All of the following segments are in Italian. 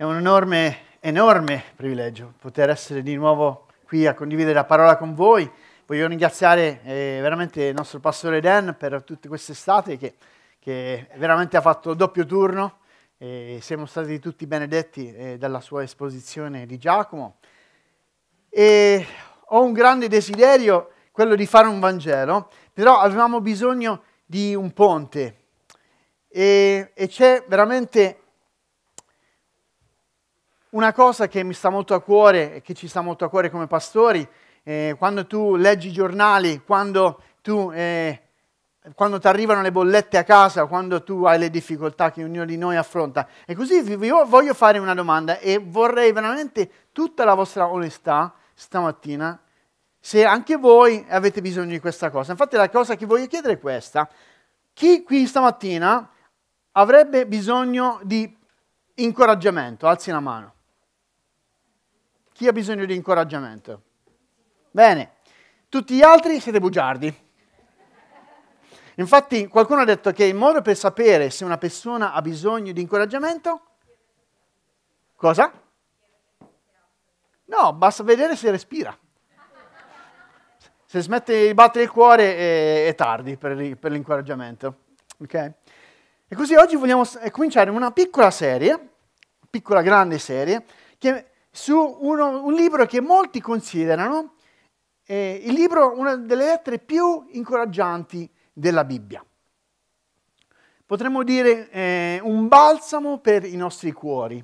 È un enorme, enorme privilegio poter essere di nuovo qui a condividere la parola con voi. Voglio ringraziare eh, veramente il nostro pastore Dan per tutte queste estate che, che veramente ha fatto doppio turno. E siamo stati tutti benedetti eh, dalla sua esposizione di Giacomo. E ho un grande desiderio, quello di fare un Vangelo, però avevamo bisogno di un ponte. e, e c'è veramente una cosa che mi sta molto a cuore e che ci sta molto a cuore come pastori, eh, quando tu leggi i giornali, quando tu eh, quando ti arrivano le bollette a casa, quando tu hai le difficoltà che ognuno di noi affronta. E così vi voglio fare una domanda e vorrei veramente tutta la vostra onestà stamattina, se anche voi avete bisogno di questa cosa. Infatti la cosa che voglio chiedere è questa. Chi qui stamattina avrebbe bisogno di incoraggiamento? Alzi la mano. Chi ha bisogno di incoraggiamento? Bene, tutti gli altri siete bugiardi. Infatti qualcuno ha detto che il modo per sapere se una persona ha bisogno di incoraggiamento, cosa? No, basta vedere se respira. Se smette di battere il cuore è, è tardi per, per l'incoraggiamento. Okay? E così oggi vogliamo eh, cominciare una piccola serie, piccola grande serie, che su uno, un libro che molti considerano eh, il libro, una delle lettere più incoraggianti della Bibbia. Potremmo dire eh, un balsamo per i nostri cuori.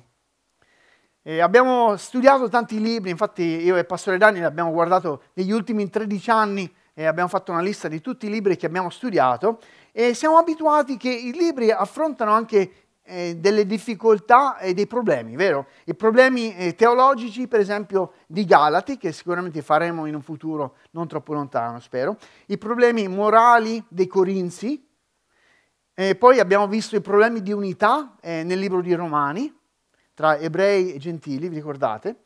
Eh, abbiamo studiato tanti libri, infatti io e Pastore Daniel abbiamo guardato negli ultimi 13 anni e abbiamo fatto una lista di tutti i libri che abbiamo studiato e siamo abituati che i libri affrontano anche eh, delle difficoltà e dei problemi, vero? I problemi eh, teologici, per esempio, di Galati, che sicuramente faremo in un futuro non troppo lontano, spero, i problemi morali dei Corinzi, eh, poi abbiamo visto i problemi di unità eh, nel libro di Romani, tra ebrei e gentili, vi ricordate?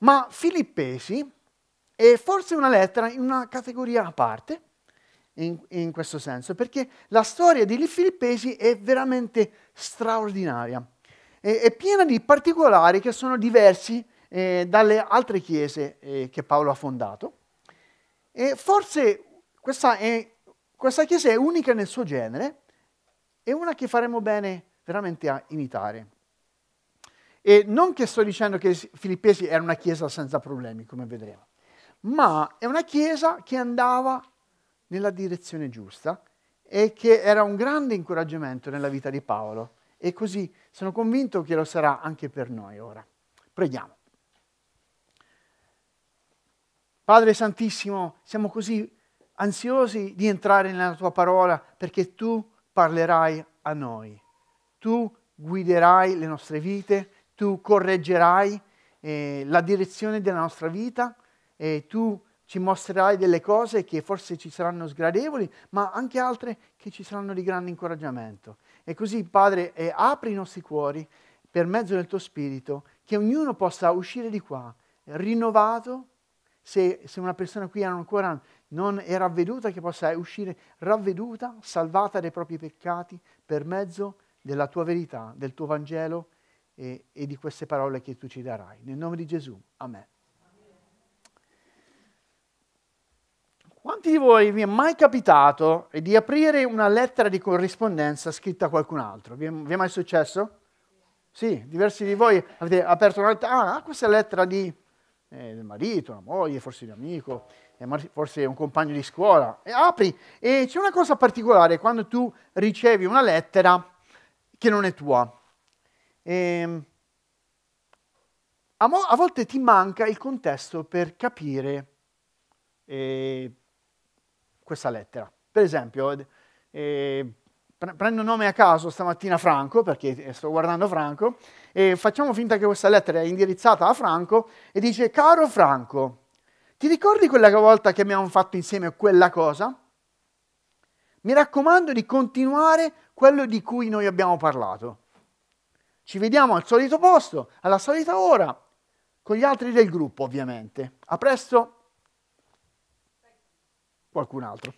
Ma Filippesi è forse una lettera in una categoria a parte, in, in questo senso, perché la storia di Filippesi è veramente straordinaria e, e piena di particolari che sono diversi eh, dalle altre chiese eh, che Paolo ha fondato. E forse questa, è, questa chiesa è unica nel suo genere, è una che faremo bene veramente a imitare. E non che sto dicendo che Filippesi era una chiesa senza problemi, come vedremo, ma è una chiesa che andava nella direzione giusta e che era un grande incoraggiamento nella vita di Paolo. E così sono convinto che lo sarà anche per noi ora. Preghiamo. Padre Santissimo, siamo così ansiosi di entrare nella tua parola perché tu parlerai a noi. Tu guiderai le nostre vite, tu correggerai eh, la direzione della nostra vita e tu ci mostrerai delle cose che forse ci saranno sgradevoli, ma anche altre che ci saranno di grande incoraggiamento. E così, Padre, eh, apri i nostri cuori per mezzo del tuo Spirito, che ognuno possa uscire di qua rinnovato, se, se una persona qui ancora non è ravveduta, che possa uscire ravveduta, salvata dai propri peccati, per mezzo della tua verità, del tuo Vangelo e, e di queste parole che tu ci darai. Nel nome di Gesù, Amen. Quanti di voi vi è mai capitato di aprire una lettera di corrispondenza scritta a qualcun altro? Vi è, mai successo? Sì, diversi di voi avete aperto una lettera, ah, ah questa è lettera di, eh, del marito, una moglie, forse di un amico, eh, forse un compagno di scuola, e apri. E c'è una cosa particolare quando tu ricevi una lettera che non è tua. E, ehm, a, mo- a, volte ti manca il contesto per capire eh, questa lettera. Per esempio, eh, prendo nome a caso stamattina Franco, perché eh, sto guardando Franco, e facciamo finta che questa lettera è indirizzata a Franco e dice, caro Franco, ti ricordi quella volta che abbiamo fatto insieme quella cosa? Mi raccomando di continuare quello di cui noi abbiamo parlato. Ci vediamo al solito posto, alla solita ora, con gli altri del gruppo ovviamente. A presto! qualcun altro.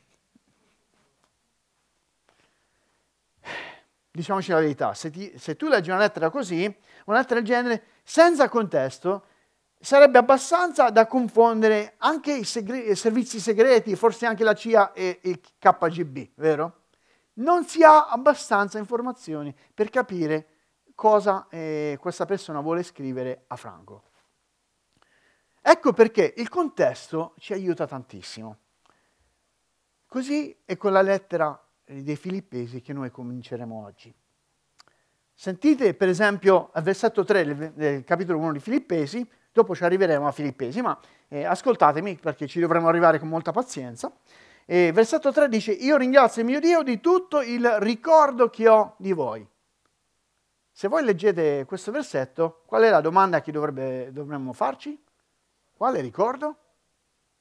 Diciamoci la verità, se, ti, se tu leggi una lettera così, una lettera del genere, senza contesto, sarebbe abbastanza da confondere anche i, segre i servizi segreti, forse anche la CIA e il KGB, vero? Non si ha abbastanza informazioni per capire cosa eh, questa persona vuole scrivere a Franco. Ecco perché il contesto ci aiuta tantissimo. Così è con la lettera eh, dei Filippesi che noi cominceremo oggi. Sentite per esempio al versetto 3 del capitolo 1 di Filippesi, dopo ci arriveremo a Filippesi, ma eh, ascoltatemi perché ci dovremo arrivare con molta pazienza. E versetto 3 dice, io ringrazio il mio Dio di tutto il ricordo che ho di voi. Se voi leggete questo versetto, qual è la domanda che dovrebbe, dovremmo farci? Quale ricordo?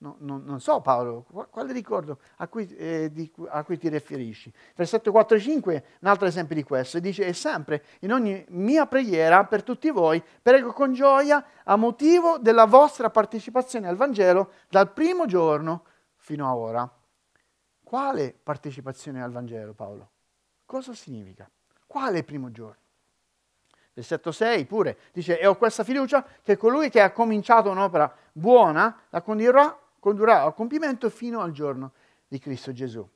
no, non, non, so Paolo, quale ricordo a cui, eh, di, a cui ti riferisci? Versetto 4 e 5, un altro esempio di questo, dice, e sempre in ogni mia preghiera per tutti voi, prego con gioia a motivo della vostra partecipazione al Vangelo dal primo giorno fino a ora. Quale partecipazione al Vangelo, Paolo? Cosa significa? Quale primo giorno? Versetto 6 pure dice, e ho questa fiducia che colui che ha cominciato un'opera buona la condurrà condurrà a compimento fino al giorno di Cristo Gesù.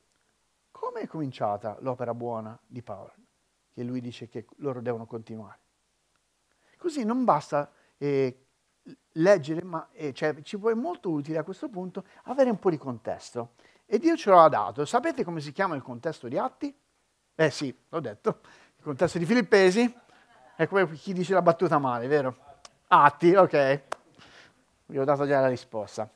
Come è cominciata l'opera buona di Paolo? Che lui dice che loro devono continuare. Così non basta eh, leggere, ma eh, cioè, ci è molto utile a questo punto avere un po' di contesto. E Dio ce l'ha dato. Sapete come si chiama il contesto di Atti? Eh sì, l'ho detto. Il contesto di Filippesi? È come chi dice la battuta male, vero? Atti, ok. Vi ho dato già la risposta.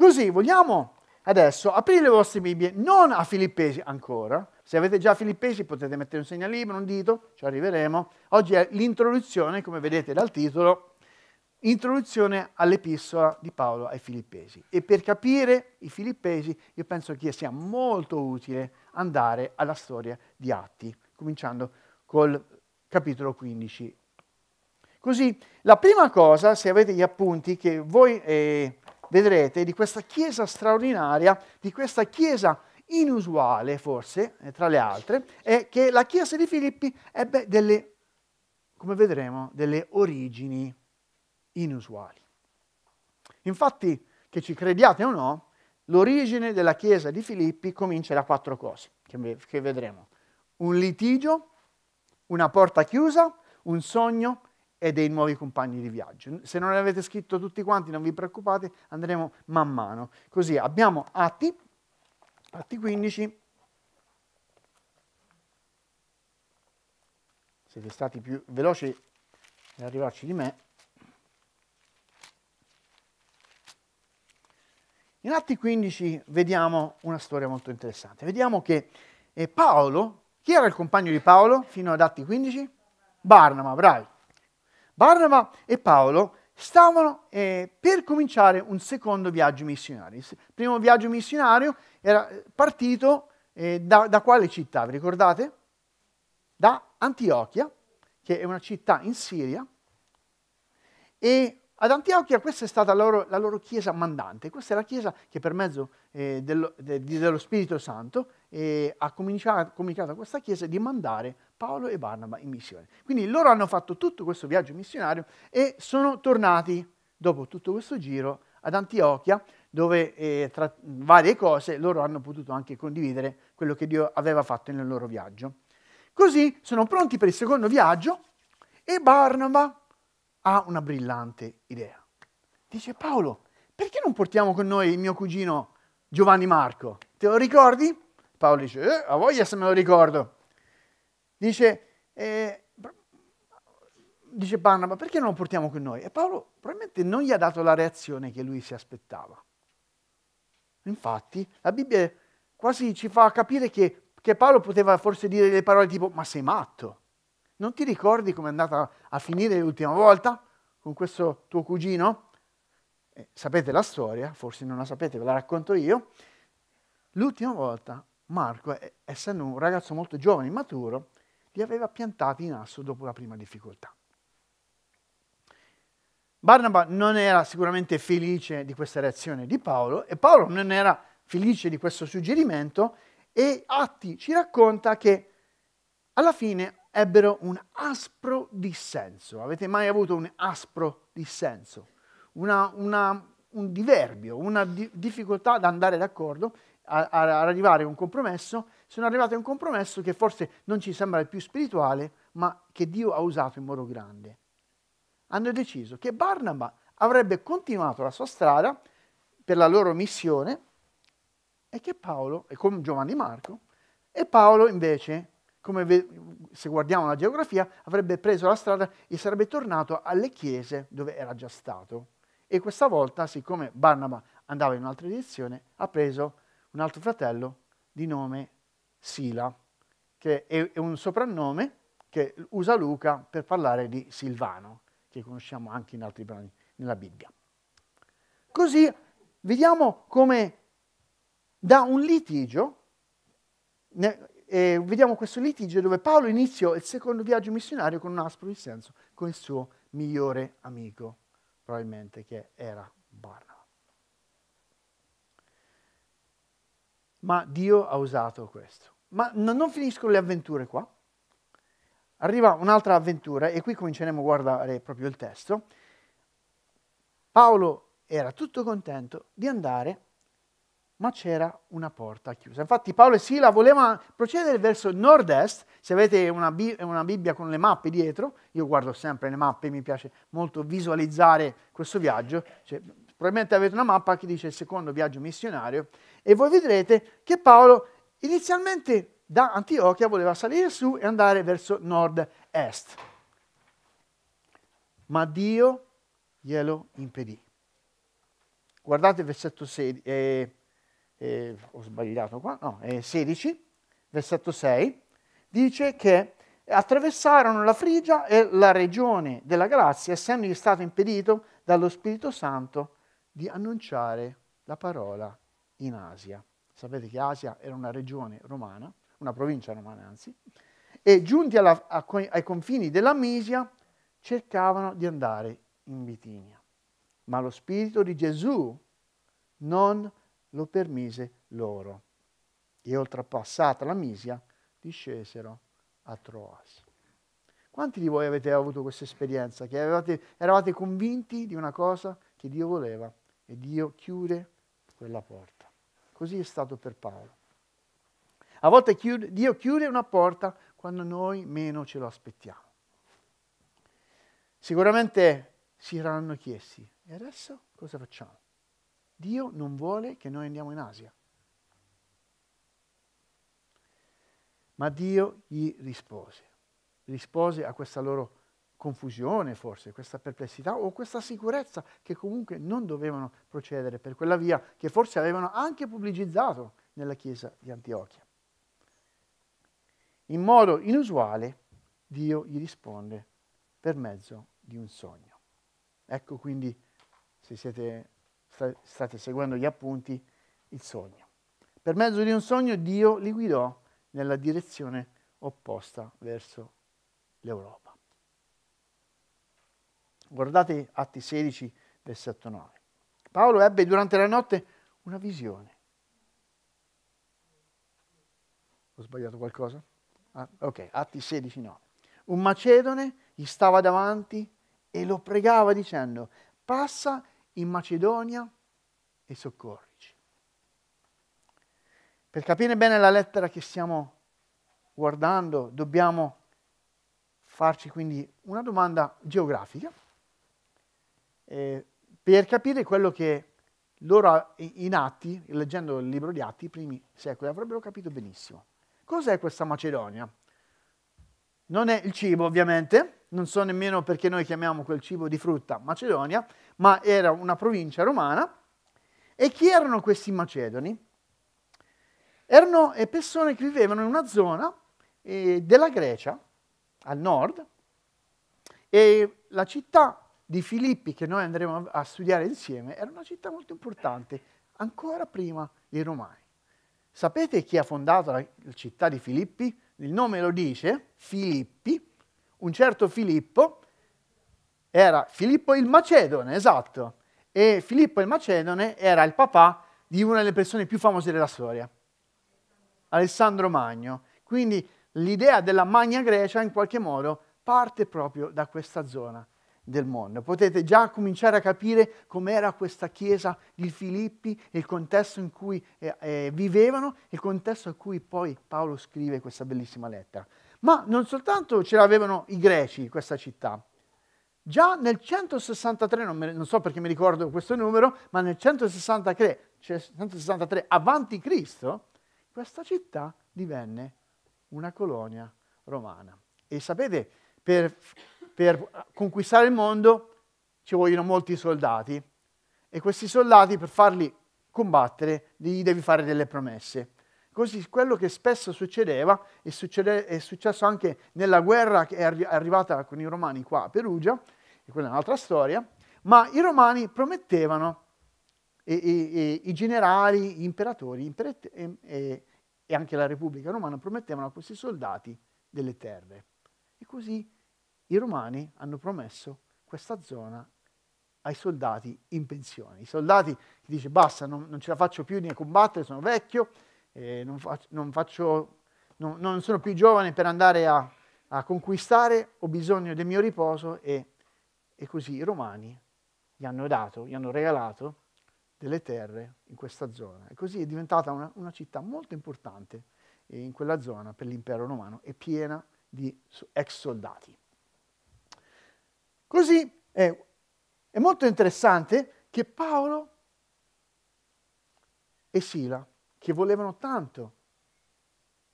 Così vogliamo adesso aprire le vostre Bibbie, non a Filippesi ancora. Se avete già Filippesi potete mettere un segnalibro, un dito, ci arriveremo. Oggi è l'introduzione, come vedete dal titolo, Introduzione all'epistola di Paolo ai Filippesi. E per capire i Filippesi io penso che sia molto utile andare alla storia di Atti, cominciando col capitolo 15. Così, la prima cosa, se avete gli appunti, che voi eh, vedrete di questa chiesa straordinaria, di questa chiesa inusuale forse, eh, tra le altre, è che la chiesa di Filippi ebbe delle, come vedremo, delle origini inusuali. Infatti, che ci crediate o no, l'origine della chiesa di Filippi comincia da quattro cose che, vedremo. Un litigio, una porta chiusa, un sogno e dei nuovi compagni di viaggio. Se non avete scritto tutti quanti, non vi preoccupate, andremo man mano. Così abbiamo Atti, Atti 15. Siete stati più veloci ad arrivarci di me. In Atti 15 vediamo una storia molto interessante. Vediamo che eh, Paolo, chi era il compagno di Paolo fino ad Atti 15? Barnaba, bravi. Barnaba e Paolo stavano eh, per cominciare un secondo viaggio missionario. Il primo viaggio missionario era eh, partito eh, da, da, quale città, vi ricordate? Da Antiochia, che è una città in Siria, e ad Antiochia questa è stata la loro, la loro, chiesa mandante, questa è la chiesa che per mezzo eh, dello, de, dello, Spirito Santo eh, ha comunicato a questa chiesa di mandare Paolo e Barnaba in missione. Quindi loro hanno fatto tutto questo viaggio missionario e sono tornati dopo tutto questo giro ad Antiochia dove eh, tra varie cose loro hanno potuto anche condividere quello che Dio aveva fatto nel loro viaggio. Così sono pronti per il secondo viaggio e Barnaba ha una brillante idea. Dice Paolo, perché non portiamo con noi il mio cugino Giovanni Marco? Te lo ricordi? Paolo dice, eh, a voglia se me lo ricordo. Dice, eh, dice Barnaba, perché non lo portiamo con noi? E Paolo probabilmente non gli ha dato la reazione che lui si aspettava. Infatti, la Bibbia quasi ci fa capire che, che Paolo poteva forse dire delle parole tipo, ma sei matto? Non ti ricordi come è andata a finire l'ultima volta con questo tuo cugino? Eh, sapete la storia, forse non la sapete, ve la racconto io. L'ultima volta Marco, eh, essendo un ragazzo molto giovane, e maturo, li aveva piantati in asso dopo la prima difficoltà. Barnaba non era sicuramente felice di questa reazione di Paolo e Paolo non era felice di questo suggerimento e Atti ci racconta che alla fine ebbero un aspro dissenso. Avete mai avuto un aspro dissenso? Una, una, un diverbio, una di difficoltà ad andare d'accordo, ad arrivare a un compromesso. Sono arrivati a un compromesso che forse non ci sembra il più spirituale, ma che Dio ha usato in modo grande. Hanno deciso che Barnaba avrebbe continuato la sua strada per la loro missione e che Paolo, e con Giovanni Marco, e Paolo invece come se guardiamo la geografia, avrebbe preso la strada e sarebbe tornato alle chiese dove era già stato. E questa volta, siccome Barnaba andava in un'altra direzione, ha preso un altro fratello di nome Sila, che è un soprannome che usa Luca per parlare di Silvano, che conosciamo anche in altri brani nella Bibbia. Così vediamo come da un litigio e vediamo questo litigio dove Paolo iniziò il secondo viaggio missionario con un aspro senso, con il suo migliore amico, probabilmente che era Barnaba. Ma Dio ha usato questo. Ma non finiscono le avventure qua. Arriva un'altra avventura e qui cominceremo a guardare proprio il testo. Paolo era tutto contento di andare ma c'era una porta chiusa. Infatti Paolo e Sila volevano procedere verso nord-est, se avete una, bi- una, Bibbia con le mappe dietro, io guardo sempre le mappe, mi piace molto visualizzare questo viaggio, cioè, probabilmente avete una mappa che dice il secondo viaggio missionario, e voi vedrete che Paolo inizialmente da Antiochia voleva salire su e andare verso nord-est, ma Dio glielo impedì. Guardate il versetto 16. Eh, eh, ho sbagliato qua, no, eh, 16, versetto 6, dice che attraversarono la Frigia e la regione della Galazia, essendo stato impedito dallo Spirito Santo di annunciare la parola in Asia. Sapete che Asia era una regione romana, una provincia romana anzi, e giunti alla, a, ai confini della Misia cercavano di andare in Bitinia. Ma lo Spirito di Gesù non lo permise loro. E oltrepassata la Misia, discesero a Troas. Quanti di voi avete avuto questa esperienza? Che avevate, eravate convinti di una cosa che Dio voleva e Dio chiude quella porta. Così è stato per Paolo. A volte chiude, Dio chiude una porta quando noi meno ce lo aspettiamo. Sicuramente si saranno chiesti, e adesso cosa facciamo? Dio non vuole che noi andiamo in Asia. Ma Dio gli rispose, rispose a questa loro confusione forse, questa perplessità o questa sicurezza che comunque non dovevano procedere per quella via che forse avevano anche pubblicizzato nella chiesa di Antiochia. In modo inusuale Dio gli risponde per mezzo di un sogno. Ecco quindi, se siete state seguendo gli appunti, il sogno. Per mezzo di un sogno Dio li guidò nella direzione opposta verso l'Europa. Guardate Atti 16, versetto 9. Paolo ebbe durante la notte una visione. Ho sbagliato qualcosa? Ah, ok, Atti 16, 9. Un macedone gli stava davanti e lo pregava dicendo, passa in Macedonia e soccorrici. Per capire bene la lettera che stiamo guardando, dobbiamo farci quindi una domanda geografica eh, per capire quello che loro in Atti, leggendo il libro di Atti, i primi secoli, avrebbero capito benissimo. Cos'è questa Macedonia? Non è il cibo, ovviamente, non so nemmeno perché noi chiamiamo quel cibo di frutta Macedonia, ma era una provincia romana. E chi erano questi macedoni? Erano eh, persone che vivevano in una zona eh, della Grecia, al nord, e la città di Filippi, che noi andremo a studiare insieme, era una città molto importante, ancora prima dei Romani. Sapete chi ha fondato la, la città di Filippi? Il nome lo dice, Filippi, un certo Filippo, era Filippo il Macedone, esatto. E Filippo il Macedone era il papà di una delle persone più famose della storia, Alessandro Magno. Quindi l'idea della Magna Grecia in qualche modo parte proprio da questa zona del mondo. Potete già cominciare a capire com'era questa chiesa di Filippi, il contesto in cui eh, eh, vivevano, il contesto a cui poi Paolo scrive questa bellissima lettera. Ma non soltanto ce l'avevano i greci questa città, Già nel 163, non, me, non, so perché mi ricordo questo numero, ma nel 163, 163 cioè avanti Cristo, questa città divenne una colonia romana. E sapete, per, per conquistare il mondo ci vogliono molti soldati e questi soldati per farli combattere gli devi fare delle promesse. Così quello che spesso succedeva e è successo anche nella guerra che è arrivata con i romani qua a Perugia, e quella è un'altra storia, ma i romani promettevano, e, e, e, i generali, gli imperatori imperette, e, anche la Repubblica Romana promettevano a questi soldati delle terre. E così i romani hanno promesso questa zona ai soldati in pensione. I soldati che dice basta, non, non ce la faccio più né a combattere, sono vecchio, eh, non, faccio, non, faccio, non, sono più giovane per andare a, a conquistare, ho bisogno del mio riposo e e così i romani gli hanno dato, gli hanno regalato delle terre in questa zona. E così è diventata una, una città molto importante eh, in quella zona per l'impero romano e piena di ex soldati. Così è, è molto interessante che Paolo e Sila, che volevano tanto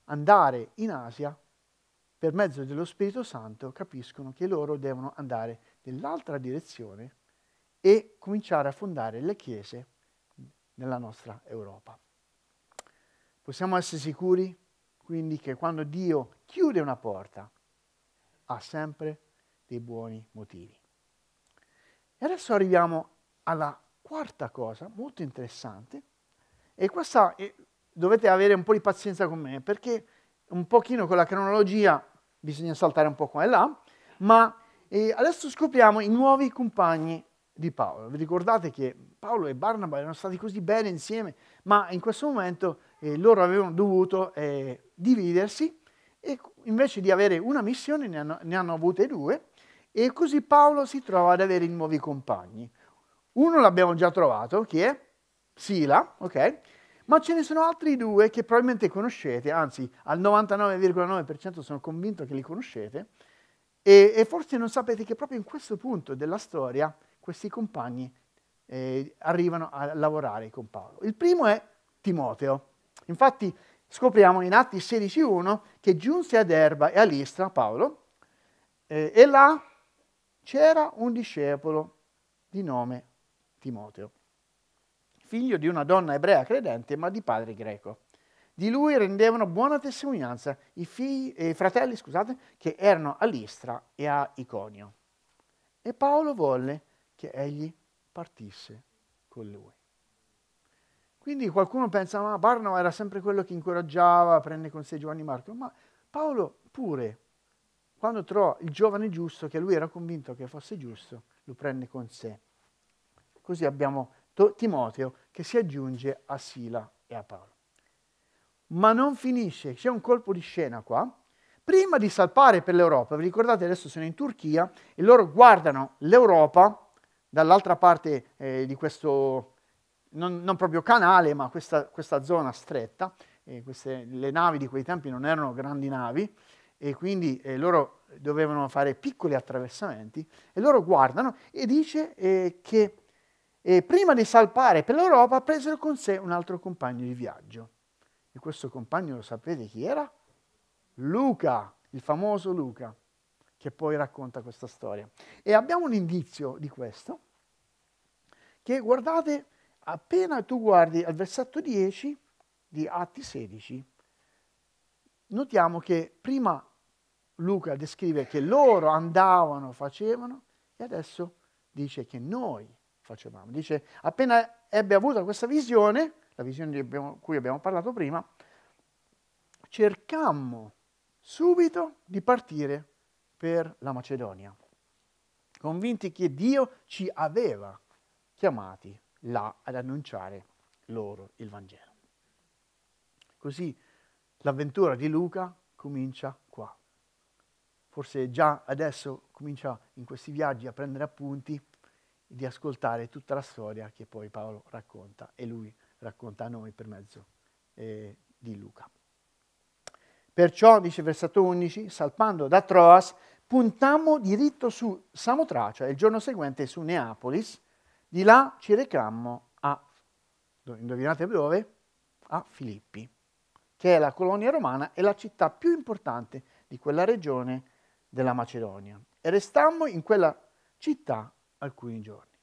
andare in Asia, per mezzo dello Spirito Santo capiscono che loro devono andare nell'altra direzione e cominciare a fondare le chiese nella nostra Europa. Possiamo essere sicuri quindi che quando Dio chiude una porta ha sempre dei buoni motivi. E adesso arriviamo alla quarta cosa molto interessante e questa è, dovete avere un po' di pazienza con me perché un pochino con la cronologia bisogna saltare un po' qua e là, ma e adesso scopriamo i nuovi compagni di Paolo. Vi ricordate che Paolo e Barnaba erano stati così bene insieme, ma in questo momento eh, loro avevano dovuto eh, dividersi e invece di avere una missione ne hanno, ne hanno avute due e così Paolo si trova ad avere i nuovi compagni. Uno l'abbiamo già trovato, che è Sila, ok? Ma ce ne sono altri due che probabilmente conoscete, anzi al 99,9% sono convinto che li conoscete, e, e, forse non sapete che proprio in questo punto della storia questi compagni eh, arrivano a lavorare con Paolo. Il primo è Timoteo. Infatti scopriamo in Atti 16.1 che giunse ad Erba e a Listra Paolo eh, e là c'era un discepolo di nome Timoteo, figlio di una donna ebrea credente ma di padre greco. Di lui rendevano buona testimonianza i, figli, eh, i fratelli scusate, che erano a Listra e a Iconio. E Paolo volle che egli partisse con lui. Quindi qualcuno pensa, ma Barnaba era sempre quello che incoraggiava, a prendere con sé Giovanni Marco, ma Paolo pure, quando trova il giovane giusto, che lui era convinto che fosse giusto, lo prende con sé. Così abbiamo Timoteo che si aggiunge a Sila e a Paolo ma non finisce, c'è un colpo di scena qua. Prima di salpare per l'Europa, vi ricordate adesso sono in Turchia e loro guardano l'Europa dall'altra parte eh, di questo, non, non, proprio canale, ma questa, questa zona stretta, eh, queste, le navi di quei tempi non erano grandi navi e quindi eh, loro dovevano fare piccoli attraversamenti e loro guardano e dice eh, che eh, prima di salpare per l'Europa presero con sé un altro compagno di viaggio e questo compagno lo sapete chi era? Luca, il famoso Luca, che poi racconta questa storia. E abbiamo un indizio di questo, che guardate, appena tu guardi al versetto 10 di Atti 16, notiamo che prima Luca descrive che loro andavano, facevano, e adesso dice che noi facevamo. Dice, appena ebbe avuto questa visione, la visione di abbiamo, cui abbiamo parlato prima, cercammo subito di partire per la Macedonia, convinti che Dio ci aveva chiamati là ad annunciare loro il Vangelo. Così l'avventura di Luca comincia qua. Forse già adesso comincia in questi viaggi a prendere appunti di ascoltare tutta la storia che poi Paolo racconta e lui racconta racconta a noi per mezzo eh, di Luca. Perciò, dice versetto 11, salpando da Troas, puntammo diritto su Samotracia cioè e il giorno seguente su Neapolis, di là ci recammo a, indovinate dove? A Filippi, che è la colonia romana e la città più importante di quella regione della Macedonia. E restammo in quella città alcuni giorni.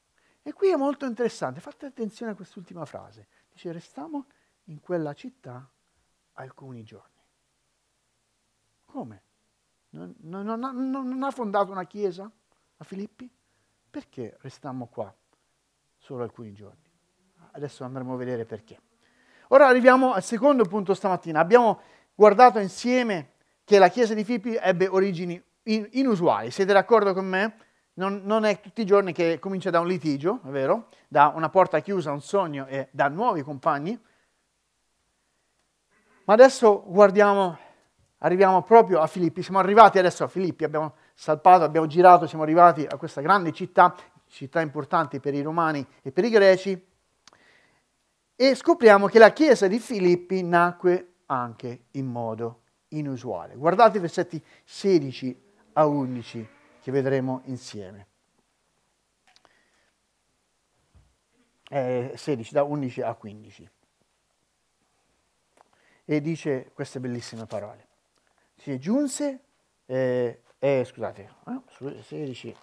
E qui è molto interessante, fate attenzione a quest'ultima frase, Dice, restiamo in quella città alcuni giorni. Come? Non, non, non, ha, non ha fondato una chiesa a Filippi? Perché restammo qua solo alcuni giorni? Adesso andremo a vedere perché. Ora arriviamo al secondo punto stamattina. Abbiamo guardato insieme che la chiesa di Filippi ebbe origini inusuali. Siete d'accordo con me? non, non, è tutti i giorni che comincia da un litigio, è vero? Da una porta chiusa, un sogno e da nuovi compagni. Ma adesso guardiamo, arriviamo proprio a Filippi, siamo arrivati adesso a Filippi, abbiamo salpato, abbiamo girato, siamo arrivati a questa grande città, città importante per i romani e per i greci, e scopriamo che la chiesa di Filippi nacque anche in modo inusuale. Guardate i versetti 16 a 11 che vedremo insieme. Eh, 16, da 11 a 15. E dice queste bellissime parole. Si giunse, eh, eh, scusate, 16. Eh,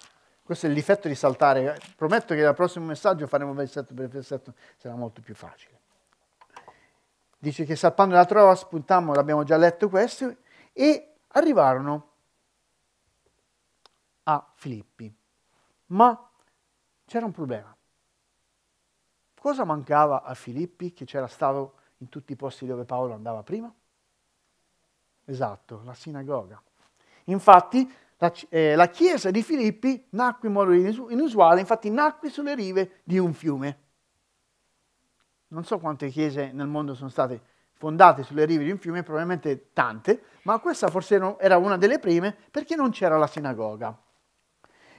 questo è l'effetto di saltare. Prometto che dal prossimo messaggio faremo versetto per versetto, sarà molto più facile. Dice che salpando la trova spuntammo, l'abbiamo già letto questo, e arrivarono a Filippi. Ma c'era un problema. Cosa mancava a Filippi che c'era stato in tutti i posti dove Paolo andava prima? Esatto, la sinagoga. Infatti la, eh, la chiesa di Filippi nacque in modo inusuale, infatti nacque sulle rive di un fiume. Non so quante chiese nel mondo sono state fondate sulle rive di un fiume, probabilmente tante, ma questa forse era una delle prime perché non c'era la sinagoga.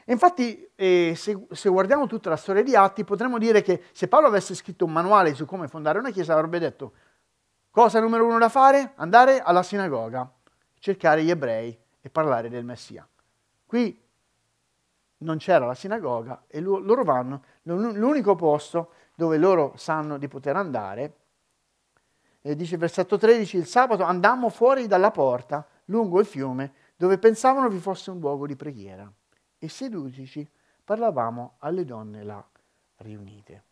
Infatti, eh, se, se, guardiamo tutta la storia di Atti, potremmo dire che se Paolo avesse scritto un manuale su come fondare una chiesa, avrebbe detto cosa numero uno da fare? Andare alla sinagoga, cercare gli ebrei e parlare del Messia. Qui non c'era la sinagoga e loro vanno, l'unico posto dove loro sanno di poter andare, e dice versetto 13, il sabato andammo fuori dalla porta lungo il fiume dove pensavano vi fosse un luogo di preghiera e sedudici parlavamo alle donne là riunite.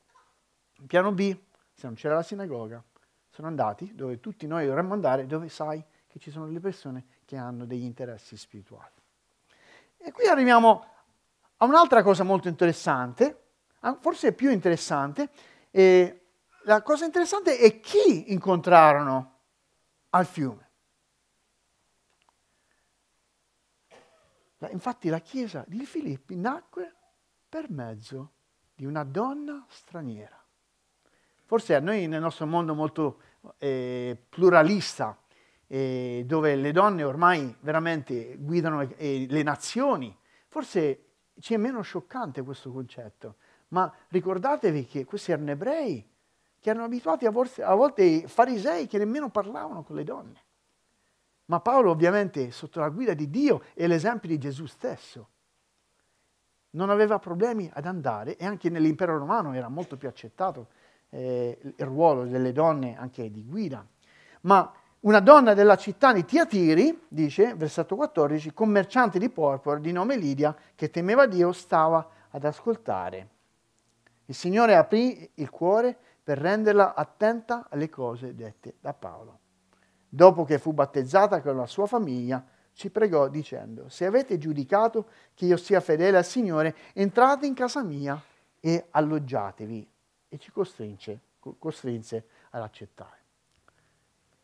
Piano B, se non c'era la sinagoga, sono andati dove tutti noi dovremmo andare, dove sai che ci sono le persone che hanno degli interessi spirituali. E qui arriviamo a un'altra cosa molto interessante, forse più interessante, e la cosa interessante è chi incontrarono al fiume. Infatti la chiesa di Filippi nacque per mezzo di una donna straniera. Forse a noi nel nostro mondo molto eh, pluralista, eh, dove le donne ormai veramente guidano eh, le nazioni, forse ci è meno scioccante questo concetto, ma ricordatevi che questi erano ebrei, che erano abituati a volte, a volte farisei che nemmeno parlavano con le donne. Ma Paolo ovviamente sotto la guida di Dio e l'esempio di Gesù stesso non aveva problemi ad andare e anche nell'impero romano era molto più accettato eh, il ruolo delle donne anche di guida. Ma una donna della città di Tiatiri, dice, versetto 14, commerciante di porpora di nome Lidia, che temeva Dio, stava ad ascoltare. Il Signore aprì il cuore per renderla attenta alle cose dette da Paolo. Dopo che fu battezzata con la sua famiglia, ci pregò dicendo, se avete giudicato che io sia fedele al Signore, entrate in casa mia e alloggiatevi. E ci costrinse, costrinse ad accettare.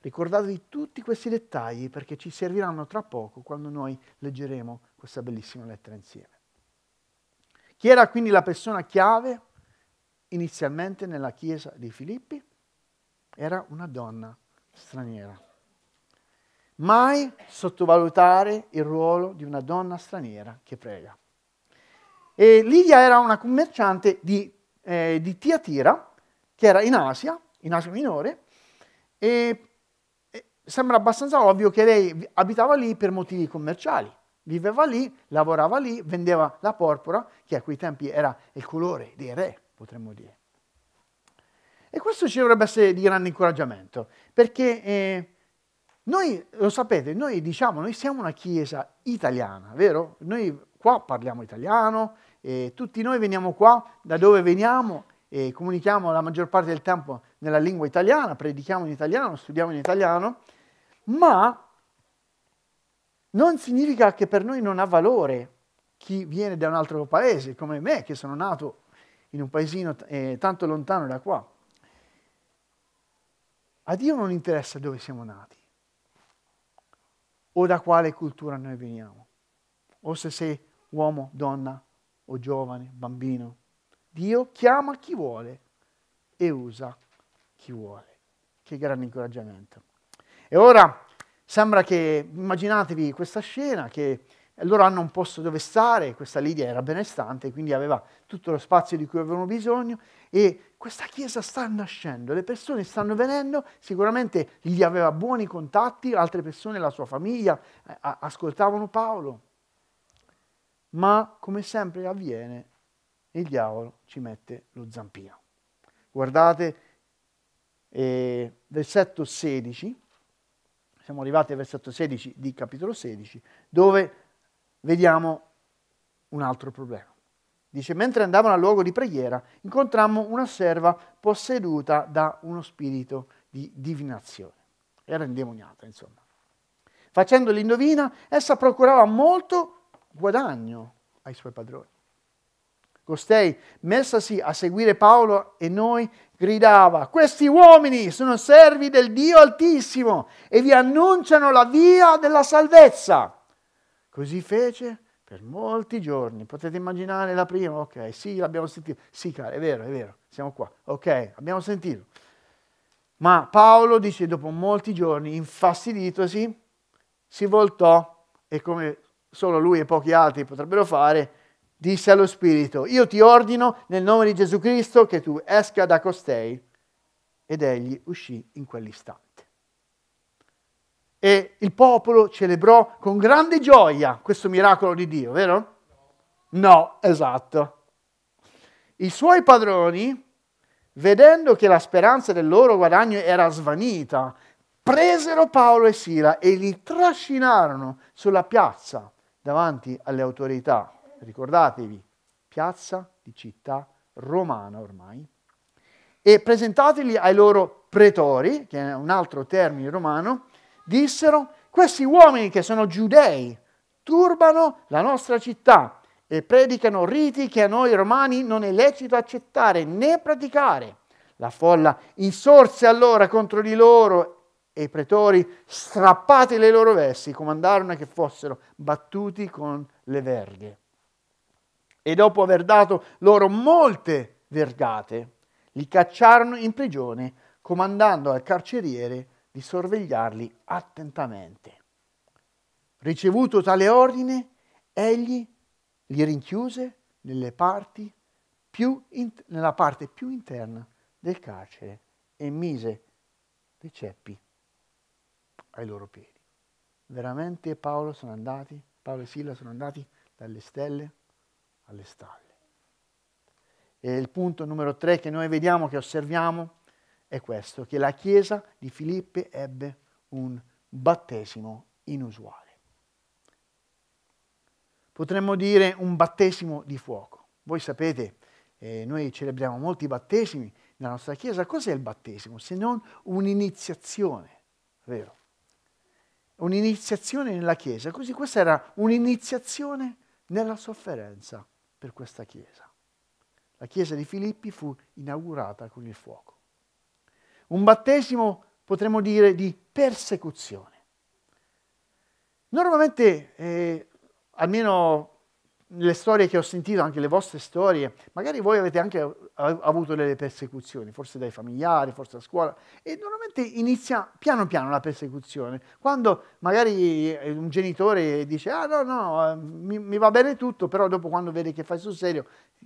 Ricordatevi tutti questi dettagli perché ci serviranno tra poco quando noi leggeremo questa bellissima lettera insieme. Chi era quindi la persona chiave inizialmente nella chiesa di Filippi? Era una donna straniera. Mai sottovalutare il ruolo di una donna straniera che prega. E Lidia era una commerciante di, eh, di Tiatira, che era in Asia, in Asia Minore, e, sembra abbastanza ovvio che lei abitava lì per motivi commerciali. Viveva lì, lavorava lì, vendeva la porpora, che a quei tempi era il colore dei re, potremmo dire. E questo ci dovrebbe essere di grande incoraggiamento, perché eh, noi, lo sapete, noi diciamo, noi siamo una chiesa italiana, vero? Noi qua parliamo italiano, eh, tutti noi veniamo qua da dove veniamo e comunichiamo la maggior parte del tempo nella lingua italiana, predichiamo in italiano, studiamo in italiano, ma non significa che per noi non ha valore chi viene da un altro paese, come me, che sono nato in un paesino eh, tanto lontano da qua. A Dio non interessa dove siamo nati o da quale cultura noi veniamo, o se sei uomo, donna o giovane, bambino. Dio chiama chi vuole e usa chi vuole. Che grande incoraggiamento. E ora sembra che, immaginatevi questa scena che loro hanno un posto dove stare, questa Lidia era benestante, quindi aveva tutto lo spazio di cui avevano bisogno e questa chiesa sta nascendo, le persone stanno venendo, sicuramente gli aveva buoni contatti, altre persone, la sua famiglia, eh, ascoltavano Paolo, ma come sempre avviene, il diavolo ci mette lo zampino. Guardate eh, versetto 16, siamo arrivati al versetto 16 di capitolo 16, dove vediamo un altro problema. Dice, mentre andavano al luogo di preghiera, incontrammo una serva posseduta da uno spirito di divinazione. Era indemoniata, insomma. Facendo l'indovina, essa procurava molto guadagno ai suoi padroni. Costei, messasi a seguire Paolo e noi, gridava, questi uomini sono servi del Dio Altissimo e vi annunciano la via della salvezza. Così fece per molti giorni. Potete immaginare la prima? Ok, sì, l'abbiamo sentito. Sì, cara, è vero, è vero, siamo qua. Ok, abbiamo sentito. Ma Paolo dice, dopo molti giorni, infastiditosi, si voltò e come solo lui e pochi altri potrebbero fare, disse allo Spirito, io ti ordino nel nome di Gesù Cristo che tu esca da costei. Ed egli uscì in quell'istante e il popolo celebrò con grande gioia questo miracolo di Dio, vero? No, esatto. I suoi padroni, vedendo che la speranza del loro guadagno era svanita, presero Paolo e Sila e li trascinarono sulla piazza davanti alle autorità. Ricordatevi, piazza di città romana ormai. E presentateli ai loro pretori, che è un altro termine romano, dissero, questi uomini che sono giudei turbano la nostra città e predicano riti che a noi romani non è lecito accettare né praticare. La folla insorse allora contro di loro e i pretori, strappate le loro vesti, comandarono che fossero battuti con le verghe. E dopo aver dato loro molte vergate, li cacciarono in prigione, comandando al carceriere di sorvegliarli attentamente. Ricevuto tale ordine, egli li rinchiuse nella parte più interna del carcere e mise dei ceppi ai loro piedi. Veramente Paolo, sono andati, Paolo e Silla sono andati dalle stelle alle stalle. E il punto numero tre che noi vediamo, che osserviamo, è questo, che la chiesa di Filippi ebbe un battesimo inusuale. Potremmo dire un battesimo di fuoco. Voi sapete, eh, noi celebriamo molti battesimi nella nostra chiesa. Cos'è il battesimo se non un'iniziazione? Vero? Un'iniziazione nella chiesa. Così questa era un'iniziazione nella sofferenza per questa chiesa. La chiesa di Filippi fu inaugurata con il fuoco un battesimo potremmo dire di persecuzione. Normalmente, eh, almeno le storie che ho sentito, anche le vostre storie, magari voi avete anche avuto delle persecuzioni, forse dai familiari, forse a scuola, e normalmente inizia piano piano la persecuzione. Quando magari eh, un genitore dice, ah no, no, eh, mi, mi va bene tutto, però dopo quando vede che fai sul serio,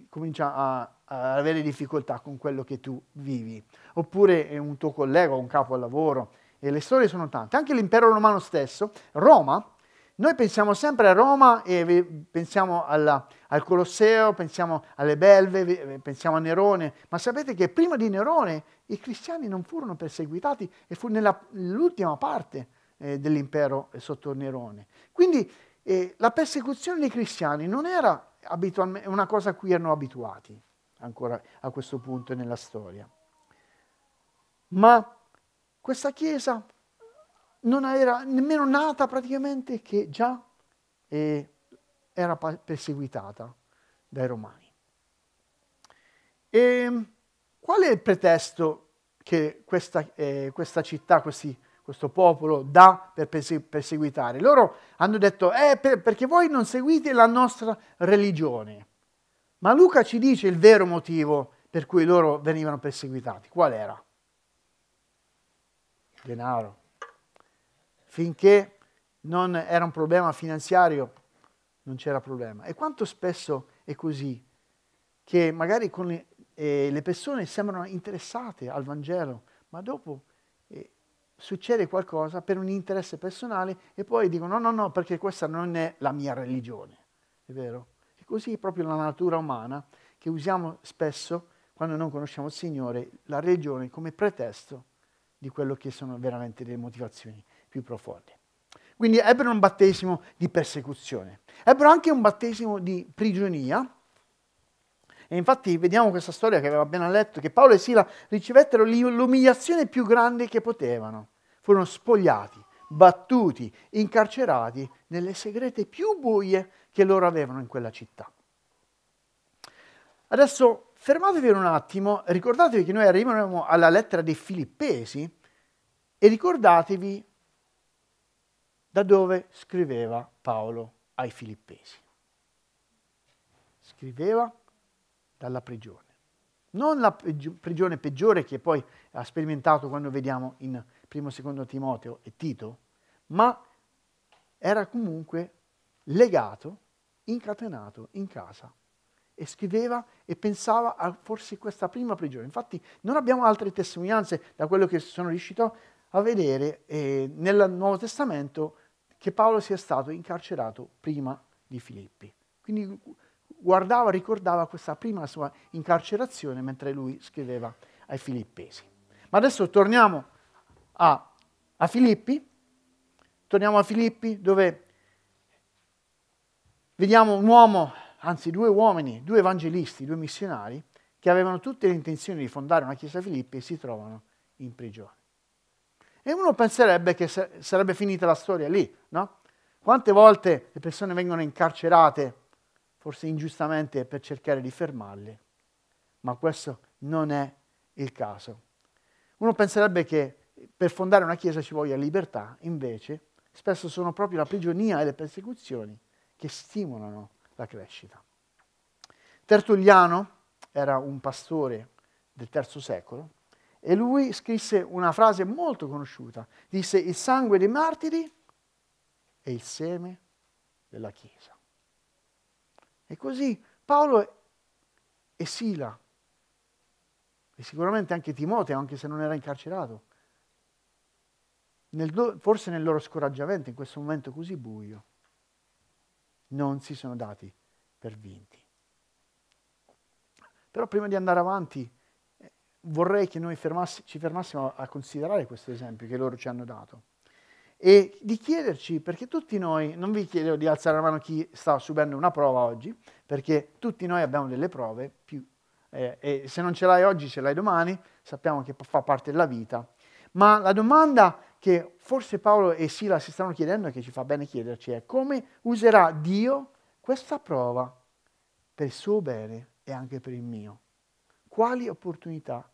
comincia a avere difficoltà con quello che tu vivi. Oppure un tuo collega o un capo al lavoro. E le storie sono tante. Anche l'impero romano stesso, Roma, noi pensiamo sempre a Roma e pensiamo alla, al Colosseo, pensiamo alle Belve, pensiamo a Nerone, ma sapete che prima di Nerone i cristiani non furono perseguitati e fu nell'ultima parte eh, dell'impero sotto Nerone. Quindi eh, la persecuzione dei cristiani non era una cosa a cui erano abituati ancora a questo punto nella storia. Ma questa chiesa non era nemmeno nata praticamente che già eh, era perseguitata dai romani. E ehm, qual è il pretesto che questa, eh, questa città, questi, questo popolo dà per perseguitare? Loro hanno detto, eh, per, perché voi non seguite la nostra religione. Ma Luca ci dice il vero motivo per cui loro venivano perseguitati. Qual era? denaro. Finché non era un problema finanziario, non c'era problema. E quanto spesso è così che magari le, eh, le, persone sembrano interessate al Vangelo, ma dopo eh, succede qualcosa per un interesse personale e poi dicono no, no, no, perché questa non è la mia religione. È vero? Così è proprio la natura umana che usiamo spesso quando non conosciamo il Signore, la religione come pretesto di quello che sono veramente le motivazioni più profonde. Quindi ebbero un battesimo di persecuzione, ebbero anche un battesimo di prigionia. E infatti vediamo questa storia che aveva appena letto, che Paolo e Sila ricevettero l'umiliazione più grande che potevano. Furono spogliati, battuti, incarcerati nelle segrete più buie che loro avevano in quella città. Adesso fermatevi un attimo, ricordatevi che noi arriviamo alla lettera dei Filippesi e ricordatevi da dove scriveva Paolo ai Filippesi. Scriveva dalla prigione, non la prigione peggiore che poi ha sperimentato quando vediamo in primo, secondo Timoteo e Tito, ma era comunque legato, incatenato in casa e scriveva e pensava a forse questa prima prigione. Infatti non abbiamo altre testimonianze da quello che sono riuscito a vedere eh, nel Nuovo Testamento che Paolo sia stato incarcerato prima di Filippi. Quindi guardava, ricordava questa prima sua incarcerazione mentre lui scriveva ai filippesi. Ma adesso torniamo a, a Filippi, torniamo a Filippi dove vediamo un uomo, anzi due uomini, due evangelisti, due missionari, che avevano tutte le intenzioni di fondare una chiesa a Filippi e si trovano in prigione. E uno penserebbe che sarebbe finita la storia lì, no? Quante volte le persone vengono incarcerate, forse ingiustamente, per cercare di fermarle, ma questo non è il caso. Uno penserebbe che per fondare una chiesa ci voglia libertà, invece spesso sono proprio la prigionia e le persecuzioni che stimolano la crescita. Tertulliano era un pastore del III secolo e lui scrisse una frase molto conosciuta. Disse il sangue dei martiri è il seme della Chiesa. E così Paolo e Sila, e sicuramente anche Timoteo, anche se non era incarcerato, nel, forse nel loro scoraggiamento in questo momento così buio, non si sono dati per vinti. Però prima di andare avanti eh, vorrei che noi fermassi, ci fermassimo a considerare questo esempio che loro ci hanno dato e di chiederci, perché tutti noi, non vi chiedo di alzare la mano chi sta subendo una prova oggi, perché tutti noi abbiamo delle prove, più, eh, e se non ce l'hai oggi ce l'hai domani, sappiamo che fa parte della vita, ma la domanda che forse Paolo e Sila si stanno chiedendo e che ci fa bene chiederci è come userà Dio questa prova per il suo bene e anche per il mio. Quali opportunità